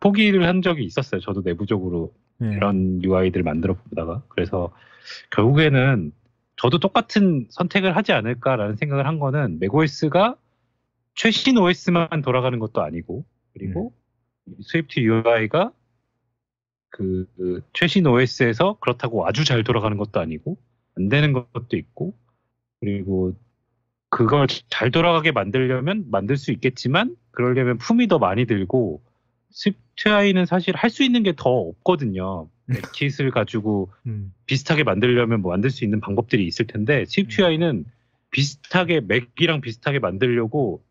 포기를 한 적이 있었어요. 저도 내부적으로 네. 이런 UI들 을 만들어 보다가 그래서 결국에는 저도 똑같은 선택을 하지 않을까라는 생각을 한 거는 메고 o 스가 최신 OS만 돌아가는 것도 아니고 그리고 음. 스위프트 UI가 그, 그, 최신 OS에서 그렇다고 아주 잘 돌아가는 것도 아니고 안 되는 것도 있고 그리고 그걸 잘 돌아가게 만들려면 만들 수 있겠지만 그러려면 품이 더 많이 들고 스위트아이는 사실 할 수 있는 게 더 없거든요. 음. 킷을 가지고 음. 비슷하게 만들려면 뭐 만들 수 있는 방법들이 있을 텐데 스위트아이는 음. 비슷하게 맥이랑 비슷하게 만들려고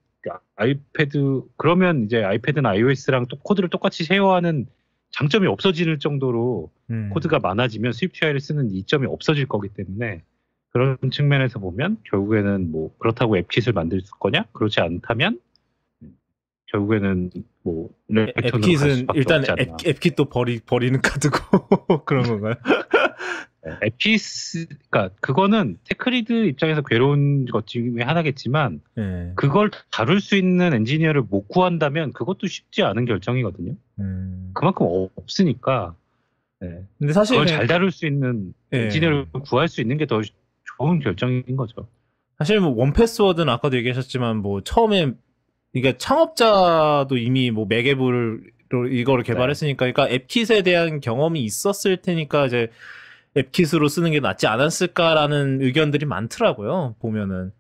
아이패드 그러면 이제 아이패드나 iOS랑 또 코드를 똑같이 세워하는 장점이 없어질 정도로 음. 코드가 많아지면 스위프트 UI를 쓰는 이점이 없어질 거기 때문에 그런 측면에서 보면 결국에는 뭐 그렇다고 앱킷을 만들 거냐? 그렇지 않다면 결국에는 뭐 앱킷은 일단 앱, 앱킷도 버리 버리는 카드고 그런 건가요? 에피스, 네, 그러니까 그거는 테크리드 입장에서 괴로운 것 중에 하나겠지만 네. 그걸 다룰 수 있는 엔지니어를 못 구한다면 그것도 쉽지 않은 결정이거든요. 음. 그만큼 없으니까. 네. 근데 사실 그걸 잘 다룰 수 있는 네. 엔지니어를 구할 수 있는 게 더 좋은 결정인 거죠. 사실 뭐 원패스워드는 아까도 얘기하셨지만 뭐 처음에 그러니까 창업자도 이미 뭐 매개부를 이거를 네. 개발했으니까 그러니까 앱킷에 대한 경험이 있었을 테니까 이제 앱킷으로 쓰는 게 낫지 않았을까라는 의견들이 많더라고요 보면은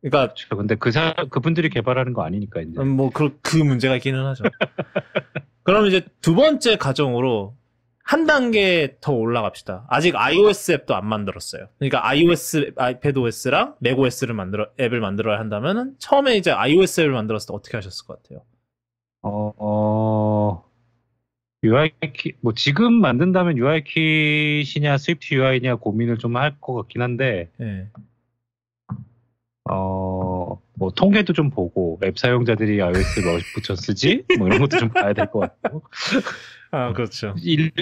그러니까 그렇죠. 근데 그 사, 그분들이 개발하는 거 아니니까 이제 음, 뭐그 그 문제가 있기는 하죠 그럼 이제 두 번째 가정으로 한 단계 더 올라갑시다. 아직 iOS 앱도 안 만들었어요. 그러니까 iOS, 아, iPadOS랑 macOS를 만들어, 앱을 만들어야 한다면은 처음에 이제 iOS 앱을 만들었을 때 어떻게 하셨을 것 같아요? 어, 어, UI 키, 뭐 지금 만든다면 UI 키시냐, Swift UI냐 고민을 좀 할 것 같긴 한데, 네. 어, 뭐 통계도 좀 보고 앱 사용자들이 iOS 뭐 붙여 쓰지 뭐 이런 것도 좀 봐야 될 것 같고 아 그렇죠 1,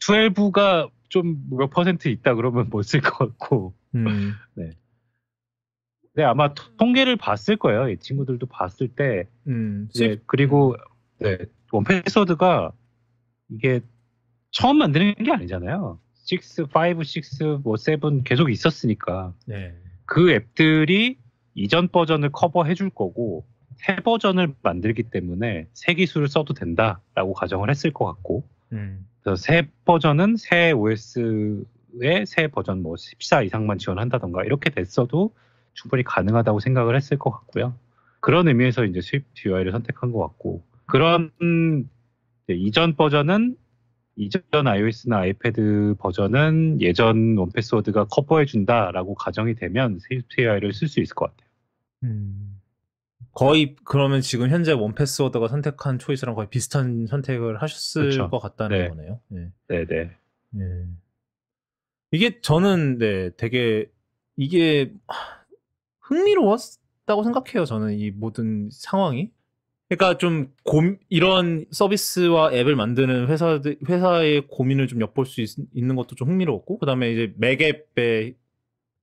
12가 좀 몇 퍼센트 있다 그러면 못 쓸것 뭐 같고 음. 네근 아마 통계를 봤을 거예요 이 친구들도 봤을 때 음. 이 네. 네. 그리고 네 원패스워드가 이게 처음 만드는 게 아니잖아요 6, 5, 6, 뭐 7, 계속 있었으니까 네. 그 앱들이 이전 버전을 커버해 줄 거고 새 버전을 만들기 때문에 새 기술을 써도 된다라고 가정을 했을 것 같고 음. 그래서 새 버전은 새 OS의 새 버전 뭐 14 이상만 지원한다던가 이렇게 됐어도 충분히 가능하다고 생각을 했을 것 같고요. 그런 의미에서 이제 Swift UI를 선택한 것 같고 그런 이전 버전은 이전 iOS나 아이패드 버전은 예전 원패스워드가 커버해 준다라고 가정이 되면 Swift UI를 쓸 수 있을 것 같아요. 음. 거의 그러면 지금 현재 원패스워드가 선택한 초이스랑 거의 비슷한 선택을 하셨을 그렇것 같다는 네. 거네요. 네. 네, 네. 이게 저는 네, 되게 이게 흥미로웠다고 생각해요. 저는 이 모든 상황이. 그러니까 좀 고, 이런 서비스와 앱을 만드는 회사 회사의 고민을 좀 엿볼 수 있, 는 것도 좀 흥미로웠고 그다음에 이제 맥앱의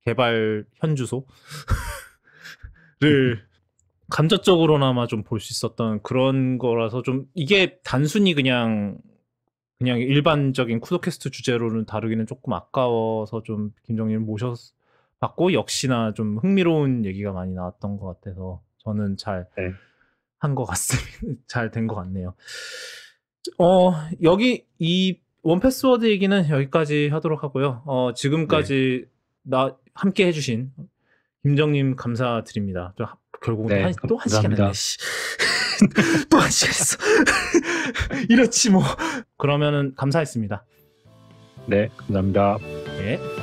개발 현주소 를 네. 감자적으로나마 좀 볼 수 있었던 그런 거라서 좀 이게 단순히 그냥 그냥 일반적인 쿠도캐스트 주제로는 다루기는 조금 아까워서 좀 김정일 모셔서 봤고 역시나 좀 흥미로운 얘기가 많이 나왔던 것 같아서 저는 잘 한것 네. 같습니다. 잘 된 것 같네요. 어 여기 이 원패스워드 얘기는 여기까지 하도록 하고요. 어 지금까지 네. 나 함께 해주신 김정님 감사드립니다. 저결국 네, 또한 시간 했네. 또한 시간 했어. 이렇지 뭐. 그러면은 감사했습니다. 네, 감사합니다. 네.